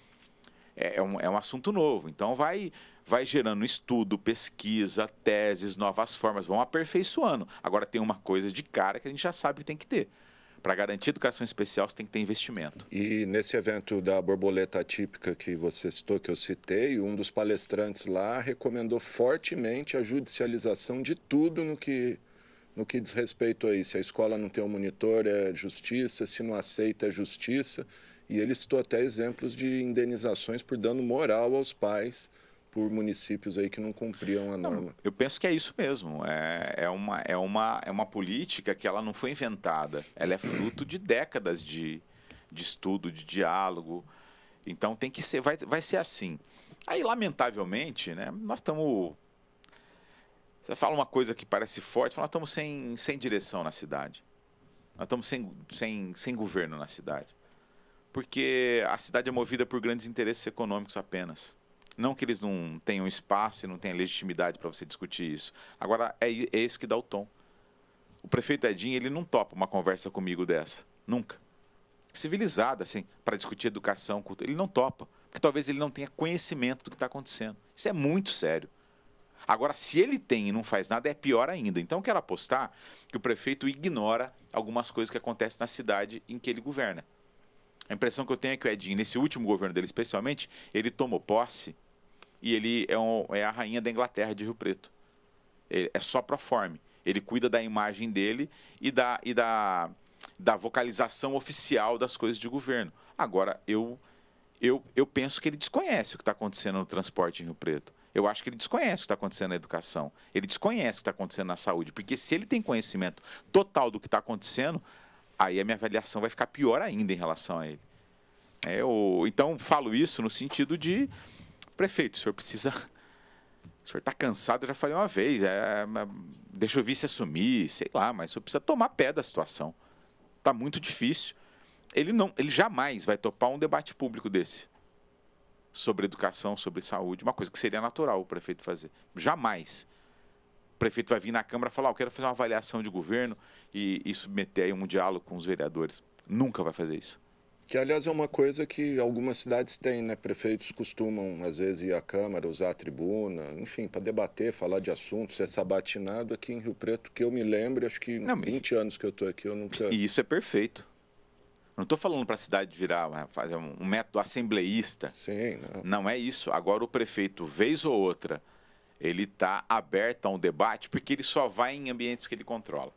é, é um, é um assunto novo. Então vai, vai gerando estudo, pesquisa, teses, novas formas, vão aperfeiçoando. Agora tem uma coisa de cara que a gente já sabe que tem que ter. Para garantir educação especial, você tem que ter investimento. E nesse evento da borboleta atípica que você citou, que eu citei, um dos palestrantes lá recomendou fortemente a judicialização de tudo no que no que diz respeito a isso. A escola não tem um monitor, é justiça, se não aceita, é justiça. E ele citou até exemplos de indenizações por dano moral aos pais por municípios aí que não cumpriam a norma. Não, eu penso que é isso mesmo. É, é, uma, é, uma, é uma política que ela não foi inventada. Ela é fruto de décadas de, de estudo, de diálogo. Então tem que ser, vai, vai ser assim. Aí, lamentavelmente, né, nós estamos. Você fala uma coisa que parece forte, nós estamos sem, sem direção na cidade. Nós estamos sem, sem, sem governo na cidade. Porque a cidade é movida por grandes interesses econômicos apenas. Não que eles não tenham espaço e não tenham legitimidade para você discutir isso. Agora, é, é, esse que dá o tom. O prefeito Edinho, ele não topa uma conversa comigo dessa. Nunca. Civilizada, assim, para discutir educação, cultura. Ele não topa. Porque talvez ele não tenha conhecimento do que está acontecendo. Isso é muito sério. Agora, se ele tem e não faz nada, é pior ainda. Então, eu quero apostar que o prefeito ignora algumas coisas que acontecem na cidade em que ele governa. A impressão que eu tenho é que o Edinho, nesse último governo dele especialmente, ele tomou posse e ele é, um, é a rainha da Inglaterra de Rio Preto. Ele é só proforme. Ele cuida da imagem dele e da, e da, da vocalização oficial das coisas de governo. Agora, eu, eu, eu penso que ele desconhece o que está acontecendo no transporte em Rio Preto. Eu acho que ele desconhece o que está acontecendo na educação. Ele desconhece o que está acontecendo na saúde. Porque se ele tem conhecimento total do que está acontecendo, aí a minha avaliação vai ficar pior ainda em relação a ele. É, eu, então, falo isso no sentido de prefeito, o senhor precisa. O senhor está cansado, eu já falei uma vez. É... Deixa o vice assumir, sei lá, mas o senhor precisa tomar pé da situação. Está muito difícil. Ele não, ele jamais vai topar um debate público desse sobre educação, sobre saúde, uma coisa que seria natural o prefeito fazer. Jamais. O prefeito vai vir na Câmara falar: ah, eu quero fazer uma avaliação de governo e, e submeter aí um diálogo com os vereadores. Nunca vai fazer isso. Que, aliás, é uma coisa que algumas cidades têm, né? Prefeitos costumam, às vezes, ir à Câmara, usar a tribuna, enfim, para debater, falar de assuntos, ser é sabatinado aqui em Rio Preto, que eu me lembro, acho que não, 20 anos que eu estou aqui, eu nunca. E isso é perfeito. Eu não estou falando para a cidade virar, né, fazer um método assembleísta. Sim. Não. Né? não é isso. Agora, o prefeito, vez ou outra, ele está aberto a um debate, porque ele só vai em ambientes que ele controla.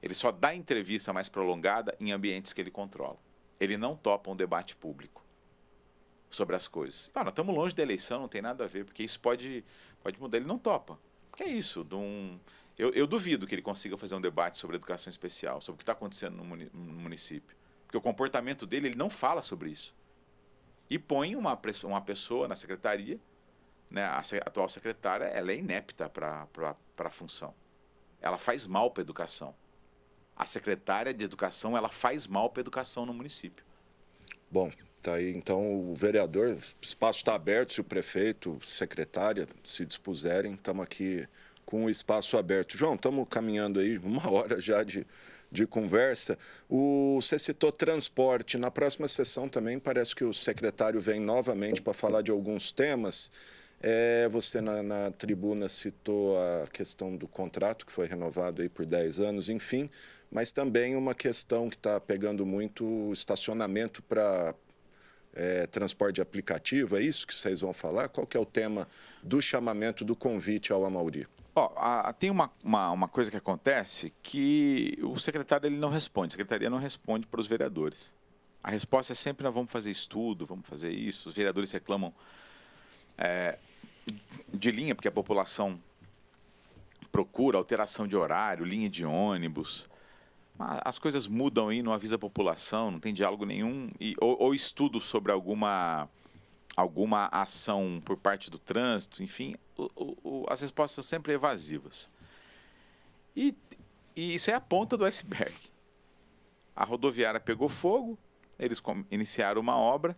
Ele só dá entrevista mais prolongada em ambientes que ele controla ele não topa um debate público sobre as coisas. Ah, nós estamos longe da eleição, não tem nada a ver, porque isso pode, pode mudar. Ele não topa. Que é isso? Um, eu, eu, duvido que ele consiga fazer um debate sobre educação especial, sobre o que está acontecendo no, muni no município. Porque o comportamento dele, ele não fala sobre isso. E põe uma, uma pessoa na secretaria, né, a atual secretária, ela é inepta para a função. Ela faz mal para a educação a secretária de educação ela faz mal para a educação no município. Bom, tá aí então o vereador, o espaço está aberto, se o prefeito, secretária se dispuserem, estamos aqui com o espaço aberto. João, estamos caminhando aí [LAUGHS] uma hora já de, de conversa. O, você citou transporte. Na próxima sessão também parece que o secretário vem novamente para falar de alguns temas. É, você na, na, tribuna citou a questão do contrato que foi renovado aí por 10 anos, enfim mas também uma questão que está pegando muito estacionamento para é, transporte de aplicativo, é isso que vocês vão falar? Qual que é o tema do chamamento, do convite ao Amauri? Ó, a, a, tem uma, uma, uma, coisa que acontece que o secretário ele não responde, a secretaria não responde para os vereadores. A resposta é sempre nós vamos fazer estudo, vamos fazer isso, os vereadores reclamam é, de linha, porque a população procura alteração de horário, linha de ônibus, as coisas mudam aí não avisa a população, não tem diálogo nenhum, e, ou, ou, estudo sobre alguma, alguma ação por parte do trânsito, enfim, o, o, as respostas são sempre evasivas. E, e, isso é a ponta do iceberg. A rodoviária pegou fogo, eles iniciaram uma obra,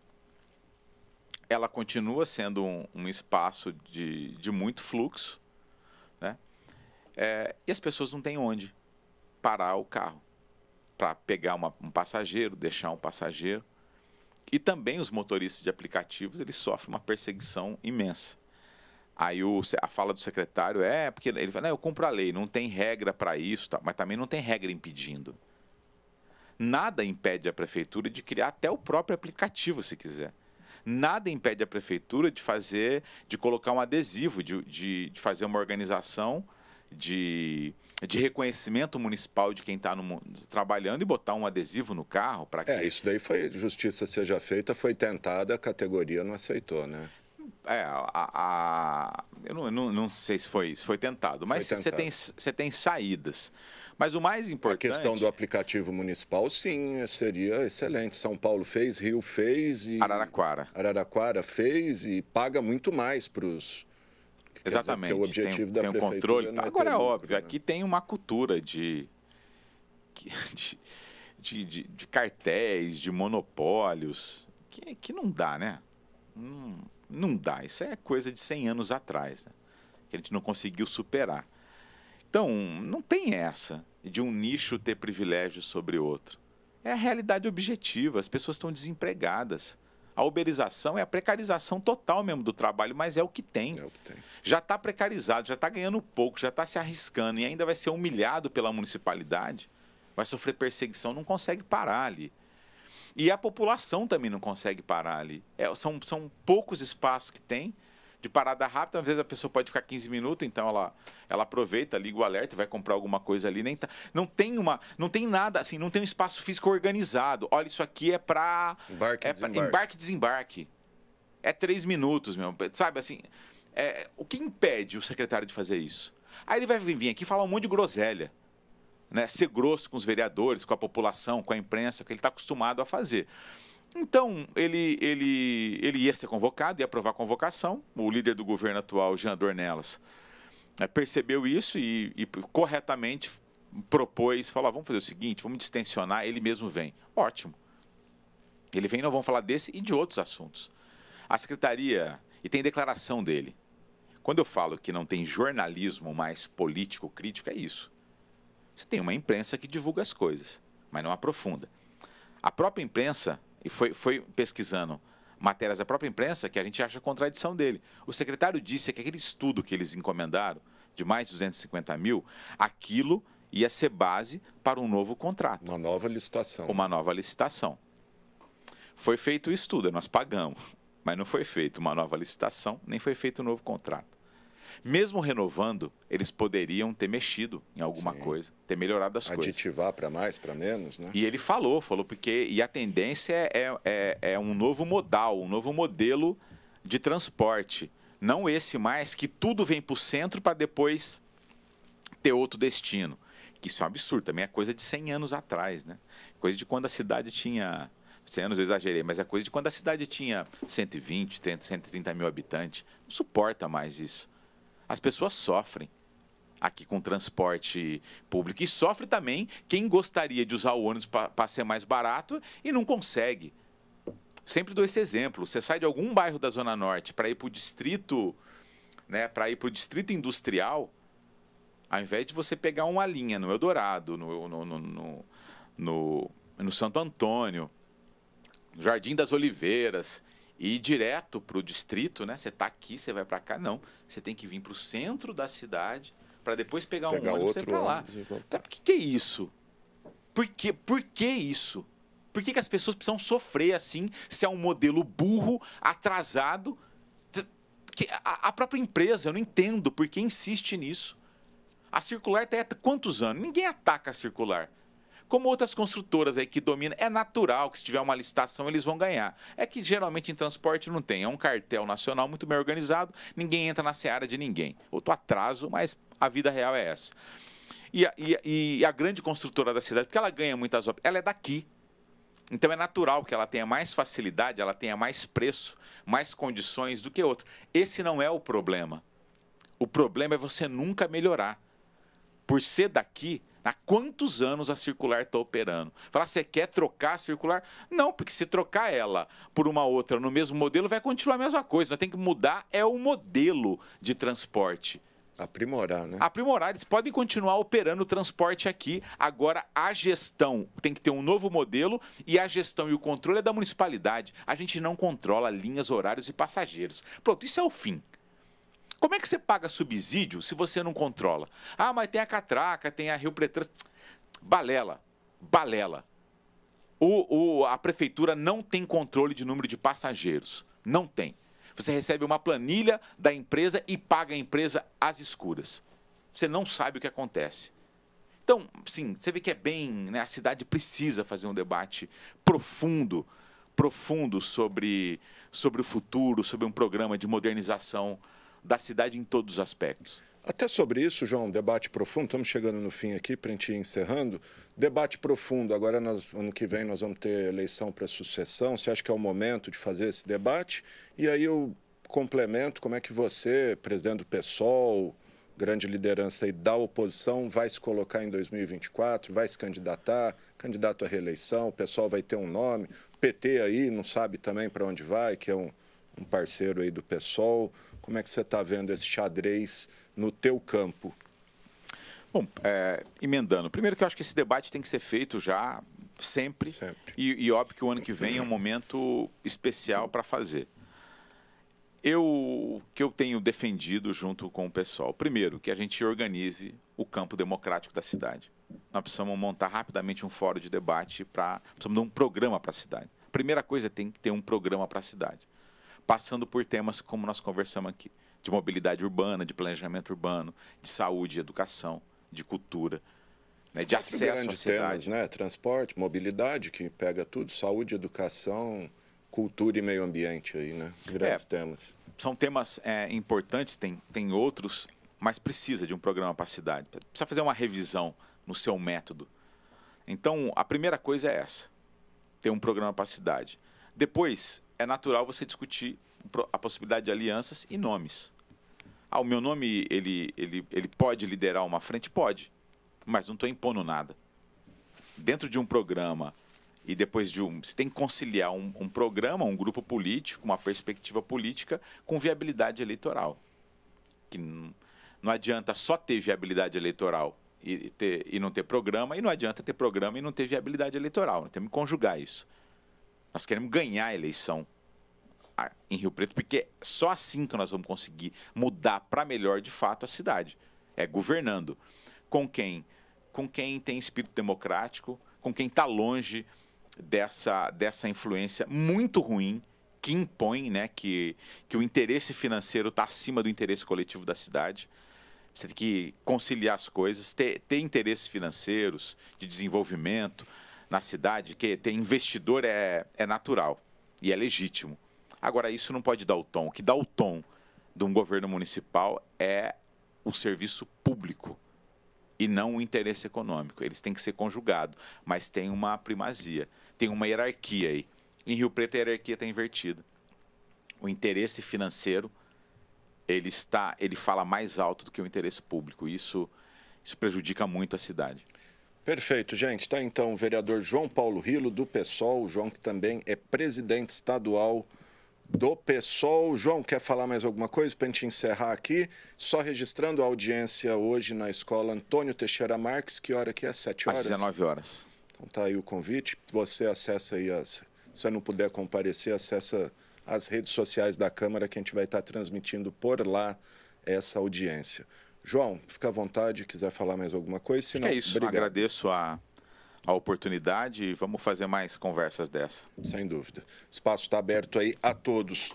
ela continua sendo um, um espaço de, de muito fluxo, né? É, e as pessoas não têm onde parar o carro para pegar uma, um passageiro, deixar um passageiro. E também os motoristas de aplicativos, eles sofrem uma perseguição imensa. Aí o, a fala do secretário é, é porque ele fala, eu cumpro a lei, não tem regra para isso, tá? mas também não tem regra impedindo. Nada impede a prefeitura de criar até o próprio aplicativo, se quiser. Nada impede a prefeitura de fazer, de colocar um adesivo, de, de, de fazer uma organização de, de reconhecimento municipal de quem está trabalhando e botar um adesivo no carro para que. É, isso daí foi. Justiça seja feita, foi tentada, a categoria não aceitou, né? É, a, a eu não, não, não, sei se foi, isso foi tentado, mas Você, tem, você tem saídas. Mas o mais importante. A questão do aplicativo municipal, sim, seria excelente. São Paulo fez, Rio fez e. Araraquara. Araraquara fez e paga muito mais para os Exatamente. Dizer, o objetivo tem, da tem um controle. Tá, agora é óbvio, lucro, aqui né? tem uma cultura de [LAUGHS] de, de, de, de, cartéis, de monopólios, que, que não dá, né? Não, hum, não dá. Isso é coisa de 100 anos atrás, né? que a gente não conseguiu superar. Então, não tem essa de um nicho ter privilégio sobre outro. É a realidade objetiva. As pessoas estão desempregadas a uberização é a precarização total mesmo do trabalho, mas é o que tem. É o que tem. Já está precarizado, já está ganhando pouco, já está se arriscando e ainda vai ser humilhado pela municipalidade, vai sofrer perseguição, não consegue parar ali. E a população também não consegue parar ali. É, são, são poucos espaços que tem de parada rápida, às vezes a pessoa pode ficar 15 minutos, então ela, ela aproveita, liga o alerta, vai comprar alguma coisa ali, nem tá, não tem uma, não tem nada assim, não tem um espaço físico organizado. Olha, isso aqui é para embarque, é desembarque. embarque desembarque. É três minutos, meu, sabe assim, é, o que impede o secretário de fazer isso? Aí ele vai vir aqui falar um monte de groselha. Né, ser grosso com os vereadores, com a população, com a imprensa, que ele está acostumado a fazer. Então, ele, ele, ele ia ser convocado, ia aprovar a convocação. O líder do governo atual, Jean Dornelas, eh, percebeu isso e, e corretamente propôs, falou, ah, vamos fazer o seguinte, vamos distensionar, ele mesmo vem. Ótimo. Ele vem, não vamos falar desse e de outros assuntos. A secretaria, e tem declaração dele. Quando eu falo que não tem jornalismo mais político crítico, é isso. Você tem uma imprensa que divulga as coisas, mas não aprofunda. A própria imprensa e foi, foi pesquisando matérias da própria imprensa que a gente acha a contradição dele. O secretário disse que aquele estudo que eles encomendaram, de mais de 250 mil, aquilo ia ser base para um novo contrato. Uma nova licitação. Uma nova licitação. Foi feito o estudo, nós pagamos, mas não foi feito uma nova licitação, nem foi feito um novo contrato. Mesmo renovando, eles poderiam ter mexido em alguma Sim. coisa, ter melhorado as Aditivar coisas. Aditivar para mais, para menos, né? E ele falou, falou porque e a tendência é, é, é, é um novo modal, um novo modelo de transporte, não esse mais que tudo vem para o centro para depois ter outro destino. Que isso é um absurdo, também é coisa de 100 anos atrás, né? Coisa de quando a cidade tinha 100 anos eu exagerei, mas é coisa de quando a cidade tinha 120, 30, 130 mil habitantes. Não suporta mais isso as pessoas sofrem aqui com transporte público. E sofre também quem gostaria de usar o ônibus para ser mais barato e não consegue. Sempre dou esse exemplo. Você sai de algum bairro da Zona Norte para ir para o distrito, né, para ir para o distrito industrial, ao invés de você pegar uma linha no Eldorado, no, no, no, no, no Santo Antônio, no Jardim das Oliveiras, e ir direto para o distrito, né? Você está aqui, você vai para cá. Não, você tem que vir para o centro da cidade para depois pegar, pegar um ônibus outro e ir para lá. Tá, por que, que é isso? Por que, por que isso? Por que, que as pessoas precisam sofrer assim se é um modelo burro, atrasado? A, a própria empresa, eu não entendo por que insiste nisso. A circular tem tá quantos anos? Ninguém ataca a circular como outras construtoras aí que dominam, é natural que se tiver uma licitação eles vão ganhar. É que geralmente em transporte não tem, é um cartel nacional muito bem organizado, ninguém entra na seara de ninguém. Outro atraso, mas a vida real é essa. E a, e a, e a grande construtora da cidade, porque ela ganha muitas obras, ela é daqui. Então é natural que ela tenha mais facilidade, ela tenha mais preço, mais condições do que outra. Esse não é o problema. O problema é você nunca melhorar. Por ser daqui, Há quantos anos a circular está operando? Falar, você quer trocar a circular? Não, porque se trocar ela por uma outra no mesmo modelo, vai continuar a mesma coisa. Nós tem que mudar é o modelo de transporte. Aprimorar, né? Aprimorar. Eles podem continuar operando o transporte aqui. Agora, a gestão tem que ter um novo modelo e a gestão e o controle é da municipalidade. A gente não controla linhas, horários e passageiros. Pronto, isso é o fim. Como é que você paga subsídio se você não controla? Ah, mas tem a catraca, tem a Rio Pretrans. Balela, balela. O, o, a prefeitura não tem controle de número de passageiros. Não tem. Você recebe uma planilha da empresa e paga a empresa às escuras. Você não sabe o que acontece. Então, sim, você vê que é bem. Né, a cidade precisa fazer um debate profundo, profundo sobre, sobre o futuro, sobre um programa de modernização da cidade em todos os aspectos. Até sobre isso, João, debate profundo. Estamos chegando no fim aqui, para a gente ir encerrando. Debate profundo. Agora, nós, ano que vem, nós vamos ter eleição para sucessão. Você acha que é o momento de fazer esse debate? E aí eu complemento como é que você, presidente do PSOL, grande liderança aí da oposição, vai se colocar em 2024, vai se candidatar, candidato à reeleição, o PSOL vai ter um nome. PT aí não sabe também para onde vai, que é um, um parceiro aí do PSOL. Como é que você está vendo esse xadrez no teu campo? Bom, é, emendando. Primeiro que eu acho que esse debate tem que ser feito já sempre. sempre. E, e óbvio que o ano que vem é um momento especial para fazer. Eu que eu tenho defendido junto com o pessoal. Primeiro, que a gente organize o campo democrático da cidade. Nós precisamos montar rapidamente um fórum de debate para precisamos de um programa para a cidade. Primeira coisa tem que ter um programa para a cidade passando por temas como nós conversamos aqui, de mobilidade urbana, de planejamento urbano, de saúde, educação, de cultura, né, de acesso à cidade. Temas, né? Transporte, mobilidade, que pega tudo, saúde, educação, cultura e meio ambiente aí, né? Grandes é, temas. São temas é, importantes, tem, tem outros, mas precisa de um programa para a cidade. Precisa fazer uma revisão no seu método. Então, a primeira coisa é essa: ter um programa para a cidade. Depois, é natural você discutir a possibilidade de alianças e nomes. Ah, o meu nome, ele, ele, ele pode liderar uma frente? Pode, mas não estou impondo nada. Dentro de um programa e depois de um. Você tem que conciliar um, um programa, um grupo político, uma perspectiva política com viabilidade eleitoral. Que não, não adianta só ter viabilidade eleitoral e, ter, e não ter programa, e não adianta ter programa e não ter viabilidade eleitoral. temos que conjugar isso. Nós queremos ganhar a eleição em Rio Preto, porque só assim que nós vamos conseguir mudar para melhor de fato a cidade. É governando. Com quem? Com quem tem espírito democrático, com quem está longe dessa, dessa influência muito ruim que impõe né, que, que o interesse financeiro está acima do interesse coletivo da cidade. Você tem que conciliar as coisas, ter, ter interesses financeiros, de desenvolvimento na cidade, que ter investidor é, é natural e é legítimo. Agora, isso não pode dar o tom. O que dá o tom de um governo municipal é o serviço público e não o interesse econômico. Eles têm que ser conjugados, mas tem uma primazia, tem uma hierarquia aí. Em Rio Preto, a hierarquia está invertida. O interesse financeiro ele está, ele fala mais alto do que o interesse público. Isso, isso prejudica muito a cidade. Perfeito, gente. Tá então o vereador João Paulo Rilo do PSOL, o João que também é presidente estadual do PSOL. João, quer falar mais alguma coisa para a gente encerrar aqui? Só registrando a audiência hoje na escola Antônio Teixeira Marques, que hora que é? sete horas? Às 19 horas. Então tá aí o convite. Você acessa aí as. Se você não puder comparecer, acessa as redes sociais da Câmara que a gente vai estar tá transmitindo por lá essa audiência. João, fica à vontade, quiser falar mais alguma coisa, senão. É isso, obrigado. agradeço a a oportunidade e vamos fazer mais conversas dessa. Sem dúvida. O espaço está aberto aí a todos.